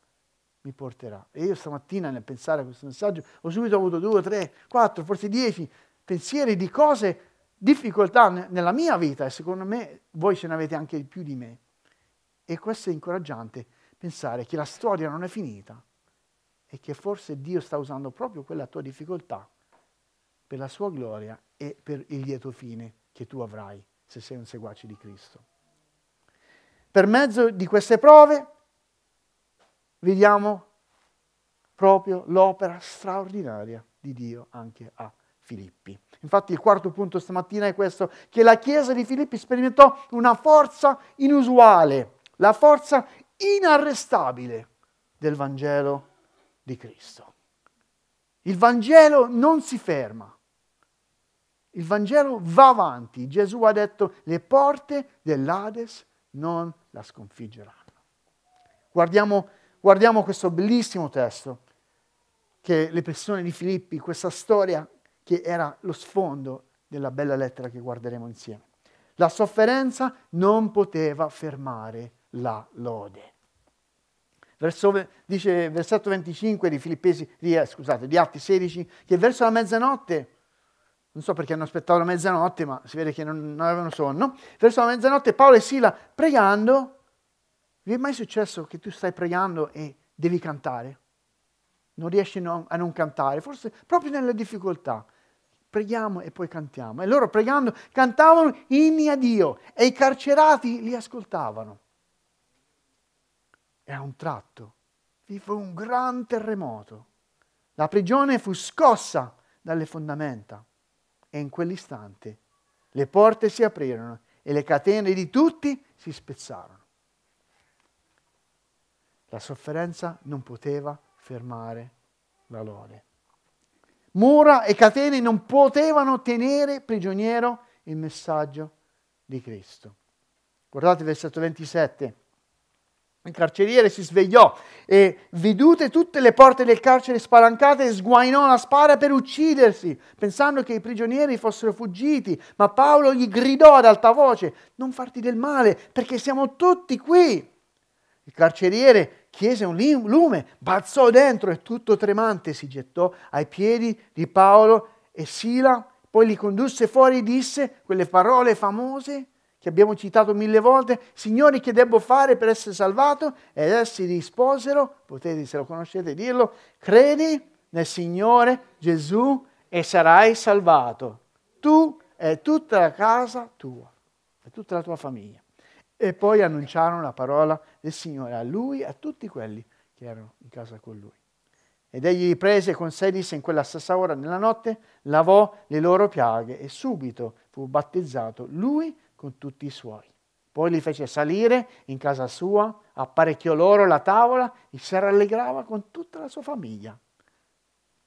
mi porterà? E io stamattina nel pensare a questo messaggio ho subito avuto due, tre, quattro, forse dieci pensieri di cose, difficoltà nella mia vita e secondo me voi ce ne avete anche più di me. E questo è incoraggiante, pensare che la storia non è finita, è che forse Dio sta usando proprio quella tua difficoltà per la sua gloria e per il lieto fine che tu avrai se sei un seguace di Cristo. Per mezzo di queste prove vediamo proprio l'opera straordinaria di Dio anche a Filippi. Infatti il quarto punto stamattina è questo, che la Chiesa di Filippi sperimentò una forza inusuale, la forza inarrestabile del Vangelo di Cristo. Il Vangelo non si ferma. Il Vangelo va avanti. Gesù ha detto le porte dell'Ades non la sconfiggeranno. Guardiamo, guardiamo questo bellissimo testo che le persone di Filippi, questa storia che era lo sfondo della bella lettera che guarderemo insieme. La sofferenza non poteva fermare la lode. Verso, dice versetto 25 di, Filippesi, di, eh, scusate, di Atti 16, che verso la mezzanotte, non so perché hanno aspettato la mezzanotte, ma si vede che non, non avevano sonno, verso la mezzanotte Paolo e Sila pregando, vi è mai successo che tu stai pregando e devi cantare? Non riesci no, a non cantare, forse proprio nelle difficoltà. Preghiamo e poi cantiamo. E loro pregando cantavano inni a Dio e i carcerati li ascoltavano. E a un tratto vi fu un gran terremoto. La prigione fu scossa dalle fondamenta e in quell'istante le porte si aprirono e le catene di tutti si spezzarono. La sofferenza non poteva fermare la lode. Mura e catene non potevano tenere prigioniero il messaggio di Cristo. Guardate il versetto 27. Il carceriere si svegliò e, vedute tutte le porte del carcere spalancate, sguainò la spada per uccidersi, pensando che i prigionieri fossero fuggiti. Ma Paolo gli gridò ad alta voce: Non farti del male, perché siamo tutti qui. Il carceriere chiese un lume, balzò dentro e tutto tremante si gettò ai piedi di Paolo e Sila, poi li condusse fuori e disse quelle parole famose che abbiamo citato mille volte, signori che devo fare per essere salvato? Ed essi risposero, potete se lo conoscete dirlo, credi nel Signore Gesù e sarai salvato, tu e tutta la casa tua, e tutta la tua famiglia. E poi annunciarono la parola del Signore a lui e a tutti quelli che erano in casa con lui. Ed egli prese con sé disse in quella stessa ora nella notte, lavò le loro piaghe e subito fu battezzato lui e con tutti i suoi. Poi li fece salire in casa sua, apparecchiò loro la tavola e si rallegrava con tutta la sua famiglia,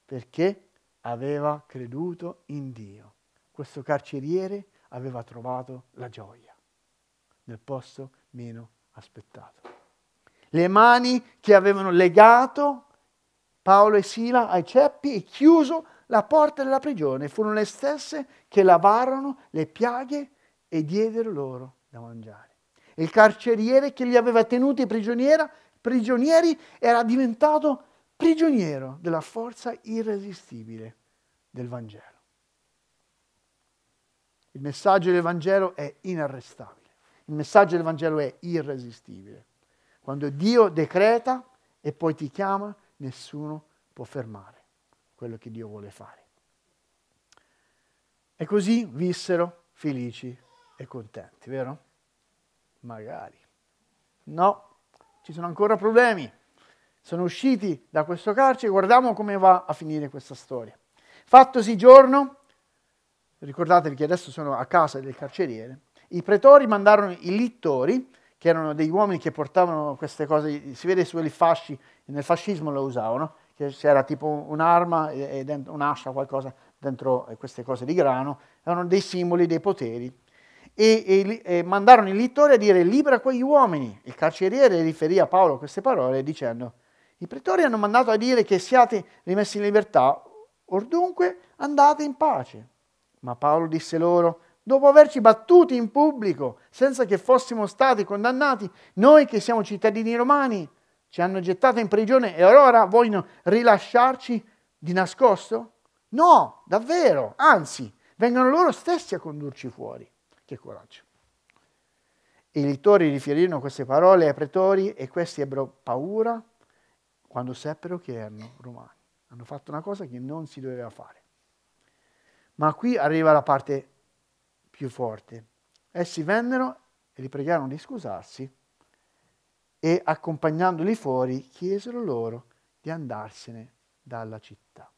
perché aveva creduto in Dio. Questo carceriere aveva trovato la gioia nel posto meno aspettato. Le mani che avevano legato Paolo e Sila ai ceppi e chiuso la porta della prigione furono le stesse che lavarono le piaghe e diedero loro da mangiare. Il carceriere che li aveva tenuti prigionieri era diventato prigioniero della forza irresistibile del Vangelo. Il messaggio del Vangelo è inarrestabile, il messaggio del Vangelo è irresistibile. Quando Dio decreta e poi ti chiama, nessuno può fermare quello che Dio vuole fare. E così vissero felici e contenti, vero? Magari. No, ci sono ancora problemi. Sono usciti da questo carcere, guardiamo come va a finire questa storia. Fattosi giorno, ricordatevi che adesso sono a casa del carceriere, i pretori mandarono i littori, che erano degli uomini che portavano queste cose, si vede sui fasci, nel fascismo lo usavano, che c'era tipo un'arma e, e un'ascia, qualcosa dentro queste cose di grano, erano dei simboli dei poteri e, e, e mandarono in littore a dire libera quegli uomini. Il carceriere riferì a Paolo queste parole dicendo i pretori hanno mandato a dire che siate rimessi in libertà, or dunque andate in pace. Ma Paolo disse loro, dopo averci battuti in pubblico, senza che fossimo stati condannati, noi che siamo cittadini romani, ci hanno gettato in prigione e ora vogliono rilasciarci di nascosto? No, davvero, anzi, vengono loro stessi a condurci fuori che coraggio. I littori riferirono queste parole ai pretori e questi ebbero paura quando seppero che erano romani. Hanno fatto una cosa che non si doveva fare. Ma qui arriva la parte più forte. Essi vennero e li pregarono di scusarsi e accompagnandoli fuori chiesero loro di andarsene dalla città.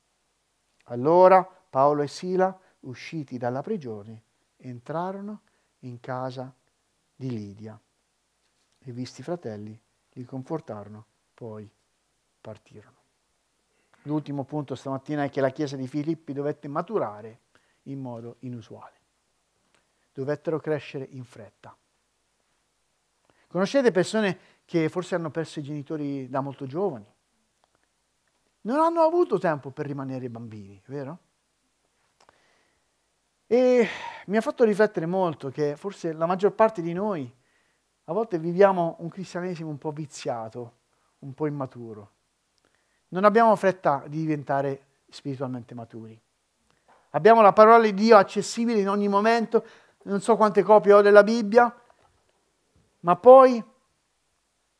Allora Paolo e Sila, usciti dalla prigione, entrarono in casa di Lidia e visti i fratelli li confortarono, poi partirono. L'ultimo punto stamattina è che la chiesa di Filippi dovette maturare in modo inusuale. Dovettero crescere in fretta. Conoscete persone che forse hanno perso i genitori da molto giovani? Non hanno avuto tempo per rimanere bambini, vero? E mi ha fatto riflettere molto che forse la maggior parte di noi a volte viviamo un cristianesimo un po' viziato, un po' immaturo. Non abbiamo fretta di diventare spiritualmente maturi. Abbiamo la parola di Dio accessibile in ogni momento, non so quante copie ho della Bibbia, ma poi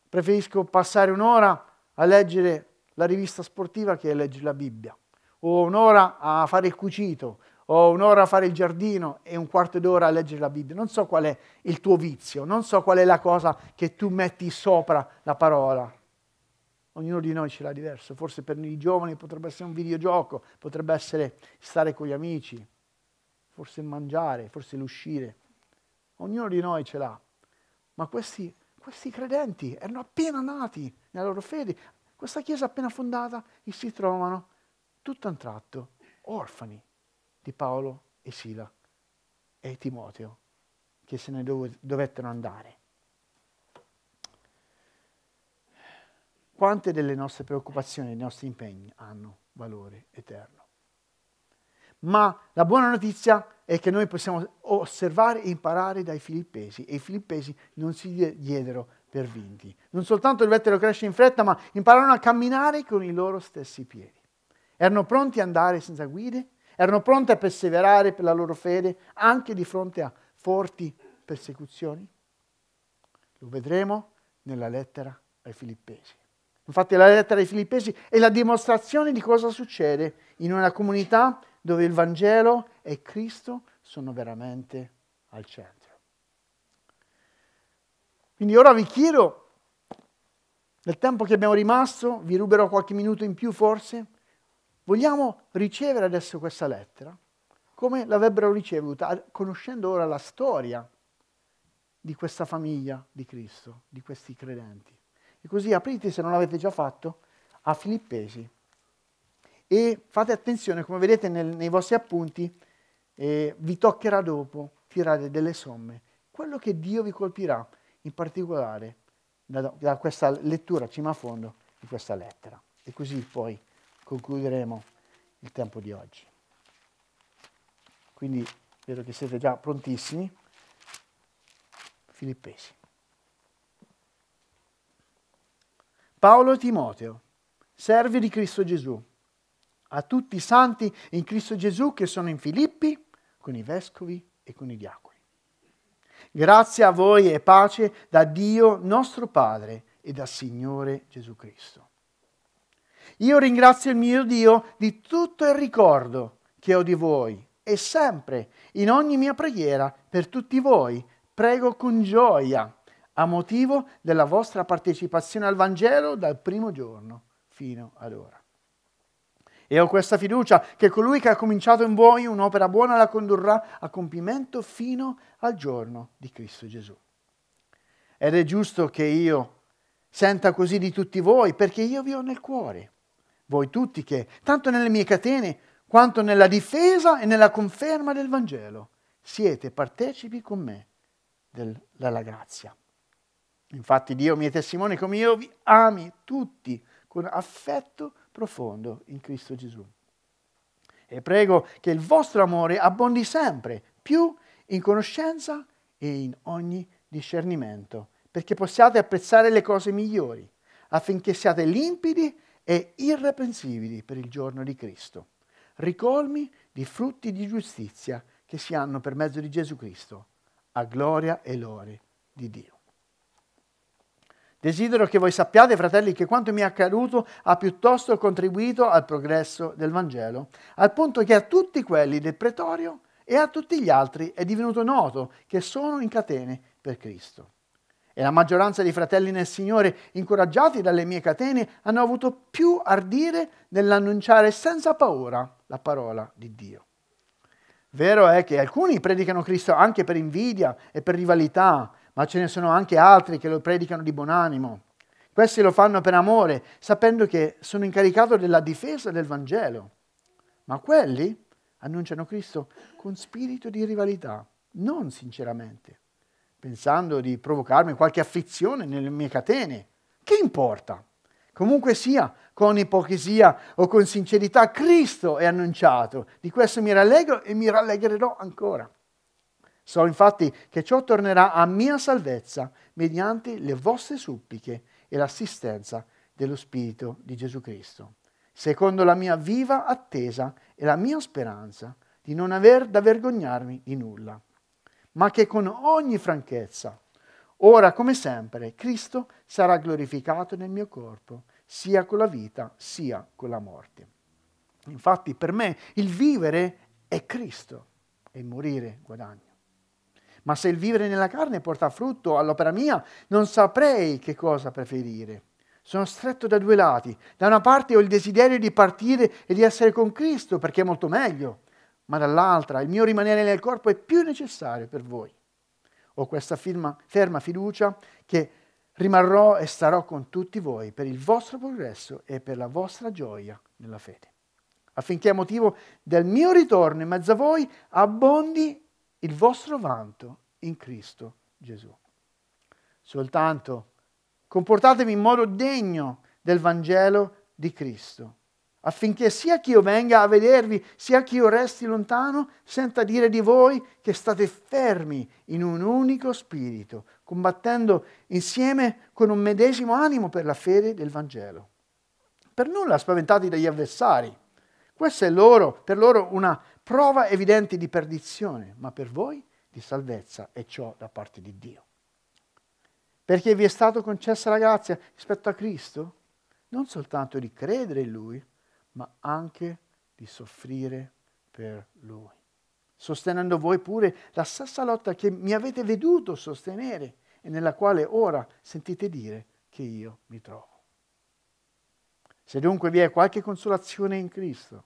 preferisco passare un'ora a leggere la rivista sportiva che a leggere la Bibbia, o un'ora a fare il cucito, o un'ora a fare il giardino e un quarto d'ora a leggere la Bibbia. Non so qual è il tuo vizio, non so qual è la cosa che tu metti sopra la parola. Ognuno di noi ce l'ha diverso, forse per noi giovani potrebbe essere un videogioco, potrebbe essere stare con gli amici, forse mangiare, forse l'uscire. Ognuno di noi ce l'ha. Ma questi, questi credenti erano appena nati nella loro fede, questa chiesa appena fondata, e si trovano tutto a un tratto orfani, di Paolo e Sila e Timoteo che se ne dovettero andare. Quante delle nostre preoccupazioni, dei nostri impegni hanno valore eterno? Ma la buona notizia è che noi possiamo osservare e imparare dai filippesi e i filippesi non si diedero per vinti. Non soltanto dovettero crescere in fretta, ma impararono a camminare con i loro stessi piedi. Erano pronti ad andare senza guide erano pronte a perseverare per la loro fede anche di fronte a forti persecuzioni? Lo vedremo nella lettera ai Filippesi. Infatti la lettera ai Filippesi è la dimostrazione di cosa succede in una comunità dove il Vangelo e Cristo sono veramente al centro. Quindi ora vi chiedo, nel tempo che abbiamo rimasto, vi ruberò qualche minuto in più forse, Vogliamo ricevere adesso questa lettera come l'avrebbero ricevuta, conoscendo ora la storia di questa famiglia di Cristo, di questi credenti. E così aprite, se non l'avete già fatto, a Filippesi. E fate attenzione, come vedete nel, nei vostri appunti, eh, vi toccherà dopo tirare delle somme. Quello che Dio vi colpirà, in particolare, da, da questa lettura cima a fondo di questa lettera. E così poi concluderemo il tempo di oggi. Quindi vedo che siete già prontissimi. Filippesi. Paolo e Timoteo, servi di Cristo Gesù, a tutti i santi in Cristo Gesù che sono in Filippi, con i vescovi e con i diaconi. Grazie a voi e pace da Dio nostro Padre e dal Signore Gesù Cristo. Io ringrazio il mio Dio di tutto il ricordo che ho di voi e sempre, in ogni mia preghiera, per tutti voi, prego con gioia, a motivo della vostra partecipazione al Vangelo dal primo giorno fino ad ora. E ho questa fiducia che colui che ha cominciato in voi un'opera buona la condurrà a compimento fino al giorno di Cristo Gesù. Ed è giusto che io senta così di tutti voi, perché io vi ho nel cuore voi tutti che, tanto nelle mie catene quanto nella difesa e nella conferma del Vangelo, siete partecipi con me del, della grazia. Infatti Dio mi è testimone come io vi ami tutti con affetto profondo in Cristo Gesù. E prego che il vostro amore abbondi sempre più in conoscenza e in ogni discernimento, perché possiate apprezzare le cose migliori, affinché siate limpidi e irreprensibili per il giorno di Cristo, ricolmi di frutti di giustizia che si hanno per mezzo di Gesù Cristo, a gloria e lore di Dio. Desidero che voi sappiate, fratelli, che quanto mi è accaduto ha piuttosto contribuito al progresso del Vangelo, al punto che a tutti quelli del pretorio e a tutti gli altri è divenuto noto che sono in catene per Cristo. E la maggioranza dei fratelli nel Signore, incoraggiati dalle mie catene, hanno avuto più ardire nell'annunciare senza paura la parola di Dio. Vero è che alcuni predicano Cristo anche per invidia e per rivalità, ma ce ne sono anche altri che lo predicano di buon animo. Questi lo fanno per amore, sapendo che sono incaricato della difesa del Vangelo. Ma quelli annunciano Cristo con spirito di rivalità, non sinceramente pensando di provocarmi qualche afflizione nelle mie catene. Che importa? Comunque sia, con ipocrisia o con sincerità, Cristo è annunciato. Di questo mi rallegro e mi rallegrerò ancora. So infatti che ciò tornerà a mia salvezza mediante le vostre suppliche e l'assistenza dello Spirito di Gesù Cristo, secondo la mia viva attesa e la mia speranza di non aver da vergognarmi di nulla ma che con ogni franchezza. Ora, come sempre, Cristo sarà glorificato nel mio corpo, sia con la vita, sia con la morte. Infatti, per me il vivere è Cristo e morire guadagno. Ma se il vivere nella carne porta frutto all'opera mia, non saprei che cosa preferire. Sono stretto da due lati. Da una parte ho il desiderio di partire e di essere con Cristo, perché è molto meglio ma dall'altra il mio rimanere nel corpo è più necessario per voi. Ho questa firma, ferma fiducia che rimarrò e starò con tutti voi per il vostro progresso e per la vostra gioia nella fede, affinché a motivo del mio ritorno in mezzo a voi abbondi il vostro vanto in Cristo Gesù. Soltanto comportatevi in modo degno del Vangelo di Cristo affinché sia che io venga a vedervi, sia che io resti lontano, senta dire di voi che state fermi in un unico spirito, combattendo insieme con un medesimo animo per la fede del Vangelo. Per nulla spaventati dagli avversari. Questa è loro, per loro una prova evidente di perdizione, ma per voi di salvezza, e ciò da parte di Dio. Perché vi è stata concessa la grazia rispetto a Cristo? Non soltanto di credere in Lui, ma anche di soffrire per Lui. Sostenendo voi pure la stessa lotta che mi avete veduto sostenere e nella quale ora sentite dire che io mi trovo. Se dunque vi è qualche consolazione in Cristo,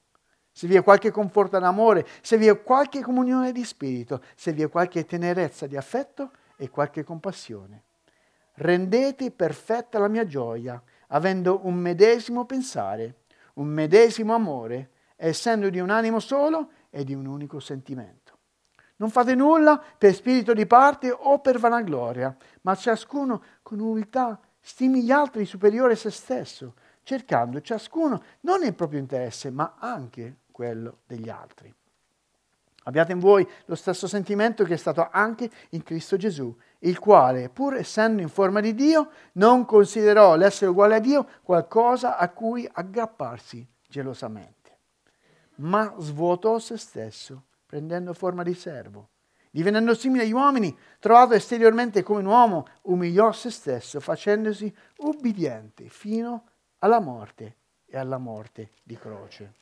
se vi è qualche conforto d'amore, se vi è qualche comunione di spirito, se vi è qualche tenerezza di affetto e qualche compassione, rendete perfetta la mia gioia, avendo un medesimo pensare un medesimo amore, essendo di un animo solo e di un unico sentimento. Non fate nulla per spirito di parte o per vanagloria, ma ciascuno con umiltà stimi gli altri superiore a se stesso, cercando ciascuno non il proprio interesse, ma anche quello degli altri. Abbiate in voi lo stesso sentimento che è stato anche in Cristo Gesù, il quale, pur essendo in forma di Dio, non considerò l'essere uguale a Dio qualcosa a cui aggrapparsi gelosamente, ma svuotò se stesso, prendendo forma di servo. Divenendo simile agli uomini, trovato esteriormente come un uomo, umiliò se stesso, facendosi ubbidiente fino alla morte e alla morte di croce.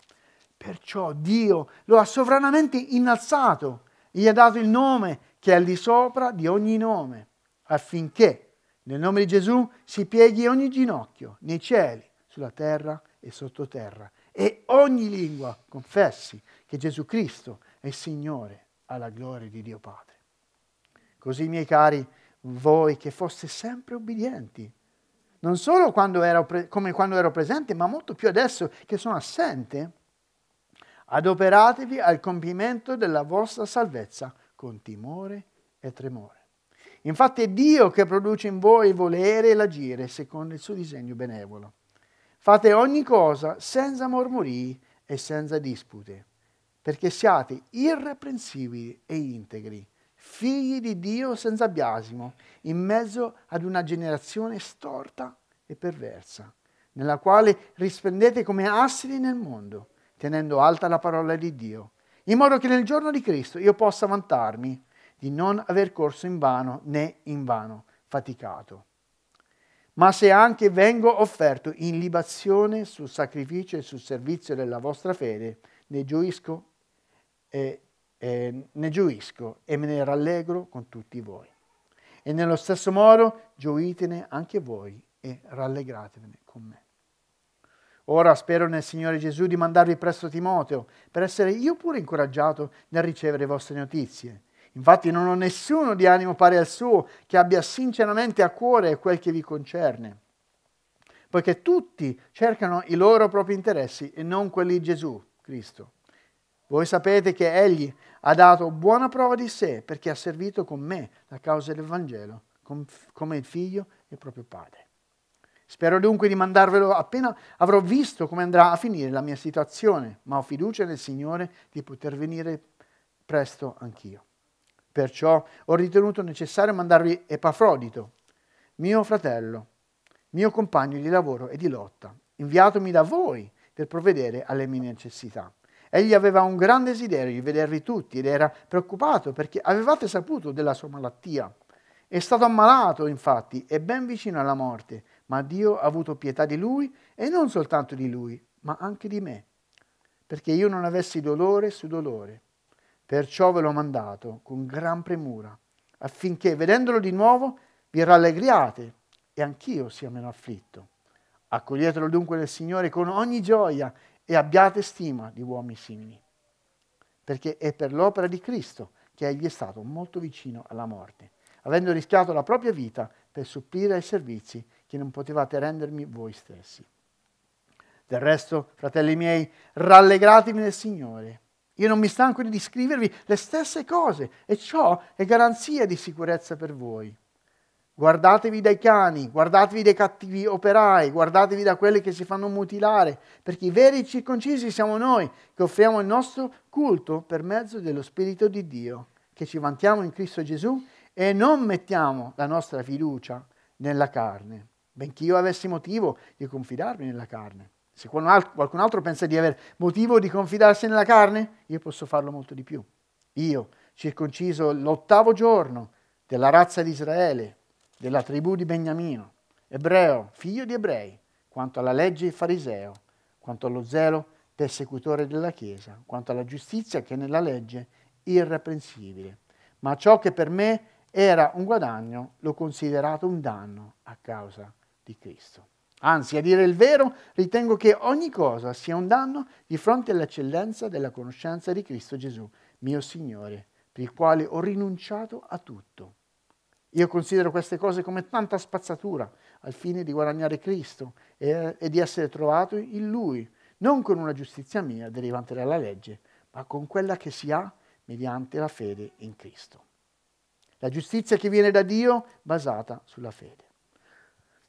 Perciò Dio lo ha sovranamente innalzato e gli ha dato il nome che è al di sopra di ogni nome, affinché nel nome di Gesù si pieghi ogni ginocchio nei cieli, sulla terra e sottoterra, e ogni lingua confessi che Gesù Cristo è Signore alla gloria di Dio Padre. Così, miei cari, voi che foste sempre obbedienti, non solo quando ero come quando ero presente, ma molto più adesso che sono assente, adoperatevi al compimento della vostra salvezza con timore e tremore. Infatti è Dio che produce in voi il volere e l'agire secondo il suo disegno benevolo. Fate ogni cosa senza mormori e senza dispute, perché siate irreprensibili e integri, figli di Dio senza biasimo, in mezzo ad una generazione storta e perversa, nella quale risplendete come astri nel mondo tenendo alta la parola di Dio, in modo che nel giorno di Cristo io possa vantarmi di non aver corso in vano né in vano faticato. Ma se anche vengo offerto in libazione sul sacrificio e sul servizio della vostra fede, ne gioisco e, e, ne gioisco e me ne rallegro con tutti voi. E nello stesso modo gioitene anche voi e rallegratevene con me. Ora spero nel Signore Gesù di mandarvi presto Timoteo, per essere io pure incoraggiato nel ricevere vostre notizie. Infatti non ho nessuno di animo pari al suo che abbia sinceramente a cuore quel che vi concerne, poiché tutti cercano i loro propri interessi e non quelli di Gesù Cristo. Voi sapete che egli ha dato buona prova di sé perché ha servito con me la causa del dell'Evangelo, come il figlio e il proprio padre. Spero dunque di mandarvelo appena avrò visto come andrà a finire la mia situazione, ma ho fiducia nel Signore di poter venire presto anch'io. Perciò ho ritenuto necessario mandarvi Epafrodito, mio fratello, mio compagno di lavoro e di lotta, inviatomi da voi per provvedere alle mie necessità. Egli aveva un gran desiderio di vedervi tutti ed era preoccupato perché avevate saputo della sua malattia. È stato ammalato, infatti, e ben vicino alla morte, ma Dio ha avuto pietà di lui e non soltanto di lui, ma anche di me, perché io non avessi dolore su dolore. Perciò ve l'ho mandato con gran premura, affinché vedendolo di nuovo vi rallegriate e anch'io sia meno afflitto. Accoglietelo dunque nel Signore con ogni gioia e abbiate stima di uomini simili, perché è per l'opera di Cristo che egli è stato molto vicino alla morte, avendo rischiato la propria vita per supplire ai servizi che non potevate rendermi voi stessi. Del resto, fratelli miei, rallegratevi nel Signore. Io non mi stanco di scrivervi le stesse cose e ciò è garanzia di sicurezza per voi. Guardatevi dai cani, guardatevi dai cattivi operai, guardatevi da quelli che si fanno mutilare, perché i veri circoncisi siamo noi che offriamo il nostro culto per mezzo dello Spirito di Dio, che ci vantiamo in Cristo Gesù e non mettiamo la nostra fiducia nella carne benché io avessi motivo di confidarmi nella carne. Se qualcun altro pensa di avere motivo di confidarsi nella carne, io posso farlo molto di più. Io, circonciso l'ottavo giorno della razza di Israele, della tribù di Beniamino, ebreo, figlio di ebrei, quanto alla legge fariseo, quanto allo zelo persecutore della Chiesa, quanto alla giustizia che è nella legge irreprensibile. Ma ciò che per me era un guadagno, l'ho considerato un danno a causa di di Cristo. Anzi, a dire il vero, ritengo che ogni cosa sia un danno di fronte all'eccellenza della conoscenza di Cristo Gesù, mio Signore, per il quale ho rinunciato a tutto. Io considero queste cose come tanta spazzatura al fine di guadagnare Cristo e, e di essere trovato in Lui, non con una giustizia mia derivante dalla legge, ma con quella che si ha mediante la fede in Cristo. La giustizia che viene da Dio basata sulla fede.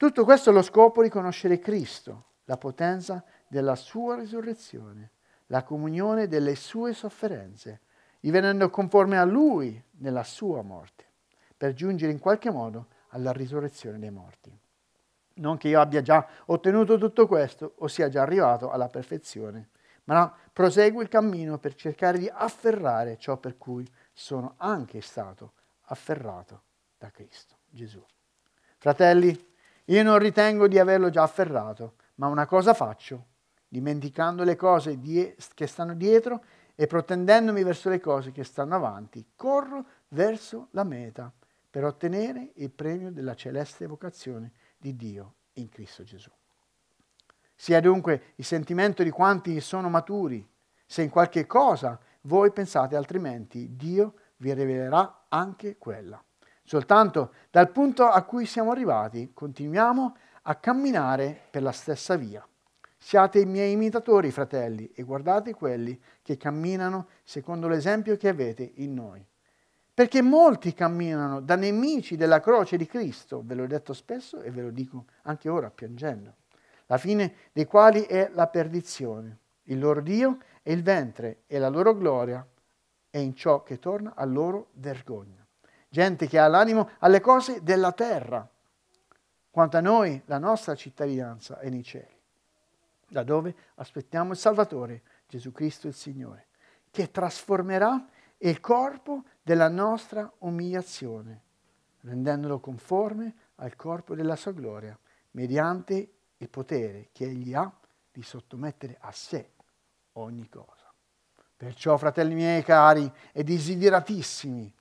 Tutto questo è lo scopo di conoscere Cristo, la potenza della sua risurrezione, la comunione delle sue sofferenze, divenendo conforme a lui nella sua morte, per giungere in qualche modo alla risurrezione dei morti. Non che io abbia già ottenuto tutto questo o sia già arrivato alla perfezione, ma no, proseguo il cammino per cercare di afferrare ciò per cui sono anche stato afferrato da Cristo Gesù. Fratelli, io non ritengo di averlo già afferrato, ma una cosa faccio, dimenticando le cose die- che stanno dietro e protendendomi verso le cose che stanno avanti, corro verso la meta per ottenere il premio della celeste vocazione di Dio in Cristo Gesù. Sia dunque il sentimento di quanti sono maturi, se in qualche cosa voi pensate altrimenti, Dio vi rivelerà anche quella. Soltanto dal punto a cui siamo arrivati continuiamo a camminare per la stessa via. Siate i miei imitatori, fratelli, e guardate quelli che camminano secondo l'esempio che avete in noi. Perché molti camminano da nemici della croce di Cristo, ve l'ho detto spesso e ve lo dico anche ora piangendo, la fine dei quali è la perdizione. Il loro Dio è il ventre e la loro gloria è in ciò che torna a loro vergogna gente che ha l'animo alle cose della terra. Quanto a noi, la nostra cittadinanza è nei cieli, da dove aspettiamo il Salvatore, Gesù Cristo il Signore, che trasformerà il corpo della nostra umiliazione, rendendolo conforme al corpo della sua gloria, mediante il potere che egli ha di sottomettere a sé ogni cosa. Perciò, fratelli miei cari e desideratissimi,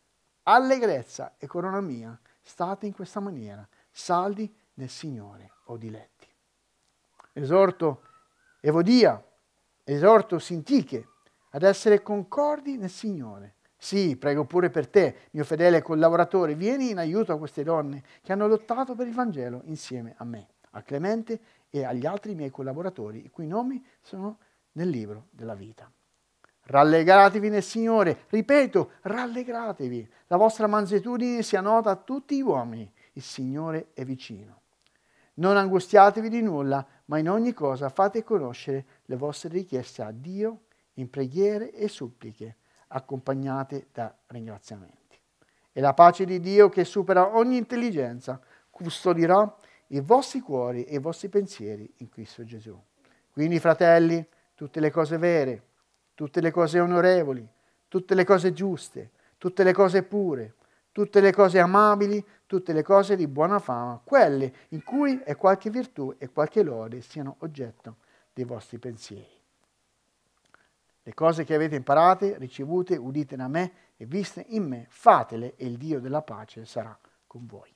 allegrezza e corona mia, state in questa maniera, saldi nel Signore, o diletti. Esorto Evodia, esorto Sintiche ad essere concordi nel Signore. Sì, prego pure per te, mio fedele collaboratore, vieni in aiuto a queste donne che hanno lottato per il Vangelo insieme a me, a Clemente e agli altri miei collaboratori, i cui nomi sono nel libro della vita. Rallegratevi nel Signore, ripeto, rallegratevi. La vostra mansuetudine sia nota a tutti gli uomini. Il Signore è vicino. Non angustiatevi di nulla, ma in ogni cosa fate conoscere le vostre richieste a Dio in preghiere e suppliche, accompagnate da ringraziamenti. E la pace di Dio che supera ogni intelligenza custodirà i vostri cuori e i vostri pensieri in Cristo Gesù. Quindi, fratelli, tutte le cose vere, tutte le cose onorevoli, tutte le cose giuste, tutte le cose pure, tutte le cose amabili, tutte le cose di buona fama, quelle in cui è qualche virtù e qualche lode siano oggetto dei vostri pensieri. Le cose che avete imparate, ricevute, udite da me e viste in me, fatele e il Dio della pace sarà con voi.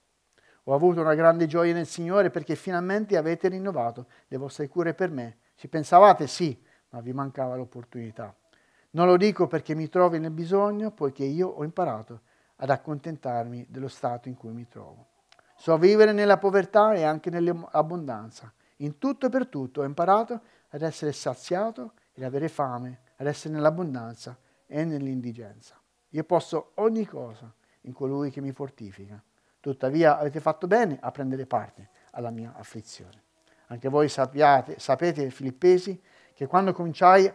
Ho avuto una grande gioia nel Signore perché finalmente avete rinnovato le vostre cure per me. Ci pensavate sì, ma vi mancava l'opportunità. Non lo dico perché mi trovi nel bisogno, poiché io ho imparato ad accontentarmi dello stato in cui mi trovo. So vivere nella povertà e anche nell'abbondanza. In tutto e per tutto ho imparato ad essere saziato e ad avere fame, ad essere nell'abbondanza e nell'indigenza. Io posso ogni cosa in colui che mi fortifica. Tuttavia avete fatto bene a prendere parte alla mia afflizione. Anche voi sappiate, sapete, Filippesi, che quando cominciai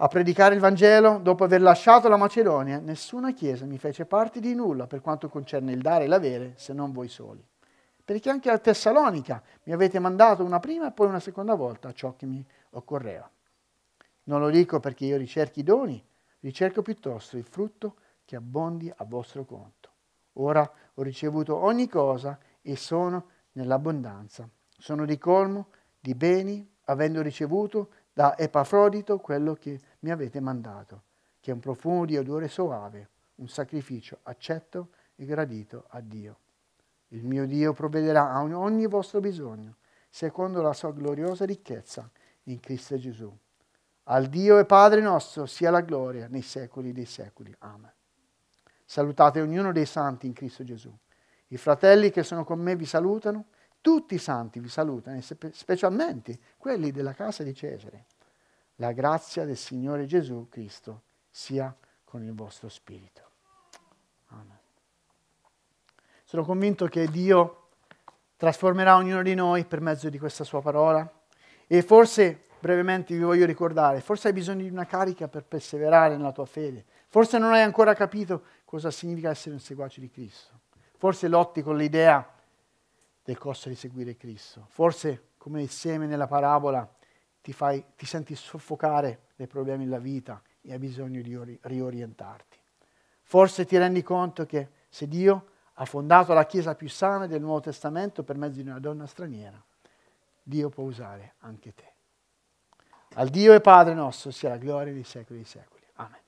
a predicare il Vangelo, dopo aver lasciato la Macedonia, nessuna chiesa mi fece parte di nulla per quanto concerne il dare e l'avere, se non voi soli. Perché anche a Tessalonica mi avete mandato una prima e poi una seconda volta ciò che mi occorreva. Non lo dico perché io ricerchi i doni, ricerco piuttosto il frutto che abbondi a vostro conto. Ora ho ricevuto ogni cosa e sono nell'abbondanza. Sono di colmo di beni, avendo ricevuto da Epafrodito quello che mi avete mandato, che è un profumo di odore soave, un sacrificio accetto e gradito a Dio. Il mio Dio provvederà a ogni vostro bisogno, secondo la sua gloriosa ricchezza in Cristo Gesù. Al Dio e Padre nostro sia la gloria nei secoli dei secoli. Amen. Salutate ognuno dei santi in Cristo Gesù. I fratelli che sono con me vi salutano tutti i santi vi salutano, specialmente quelli della casa di Cesare. La grazia del Signore Gesù Cristo sia con il vostro spirito. Amen. Sono convinto che Dio trasformerà ognuno di noi per mezzo di questa sua parola e forse brevemente vi voglio ricordare, forse hai bisogno di una carica per perseverare nella tua fede, forse non hai ancora capito cosa significa essere un seguace di Cristo, forse lotti con l'idea del costo di seguire Cristo. Forse, come il seme nella parabola, ti, fai, ti senti soffocare dai problemi della vita e hai bisogno di riorientarti. Forse ti rendi conto che se Dio ha fondato la Chiesa più sana del Nuovo Testamento per mezzo di una donna straniera, Dio può usare anche te. Al Dio e Padre nostro sia la gloria dei secoli dei secoli. Amen.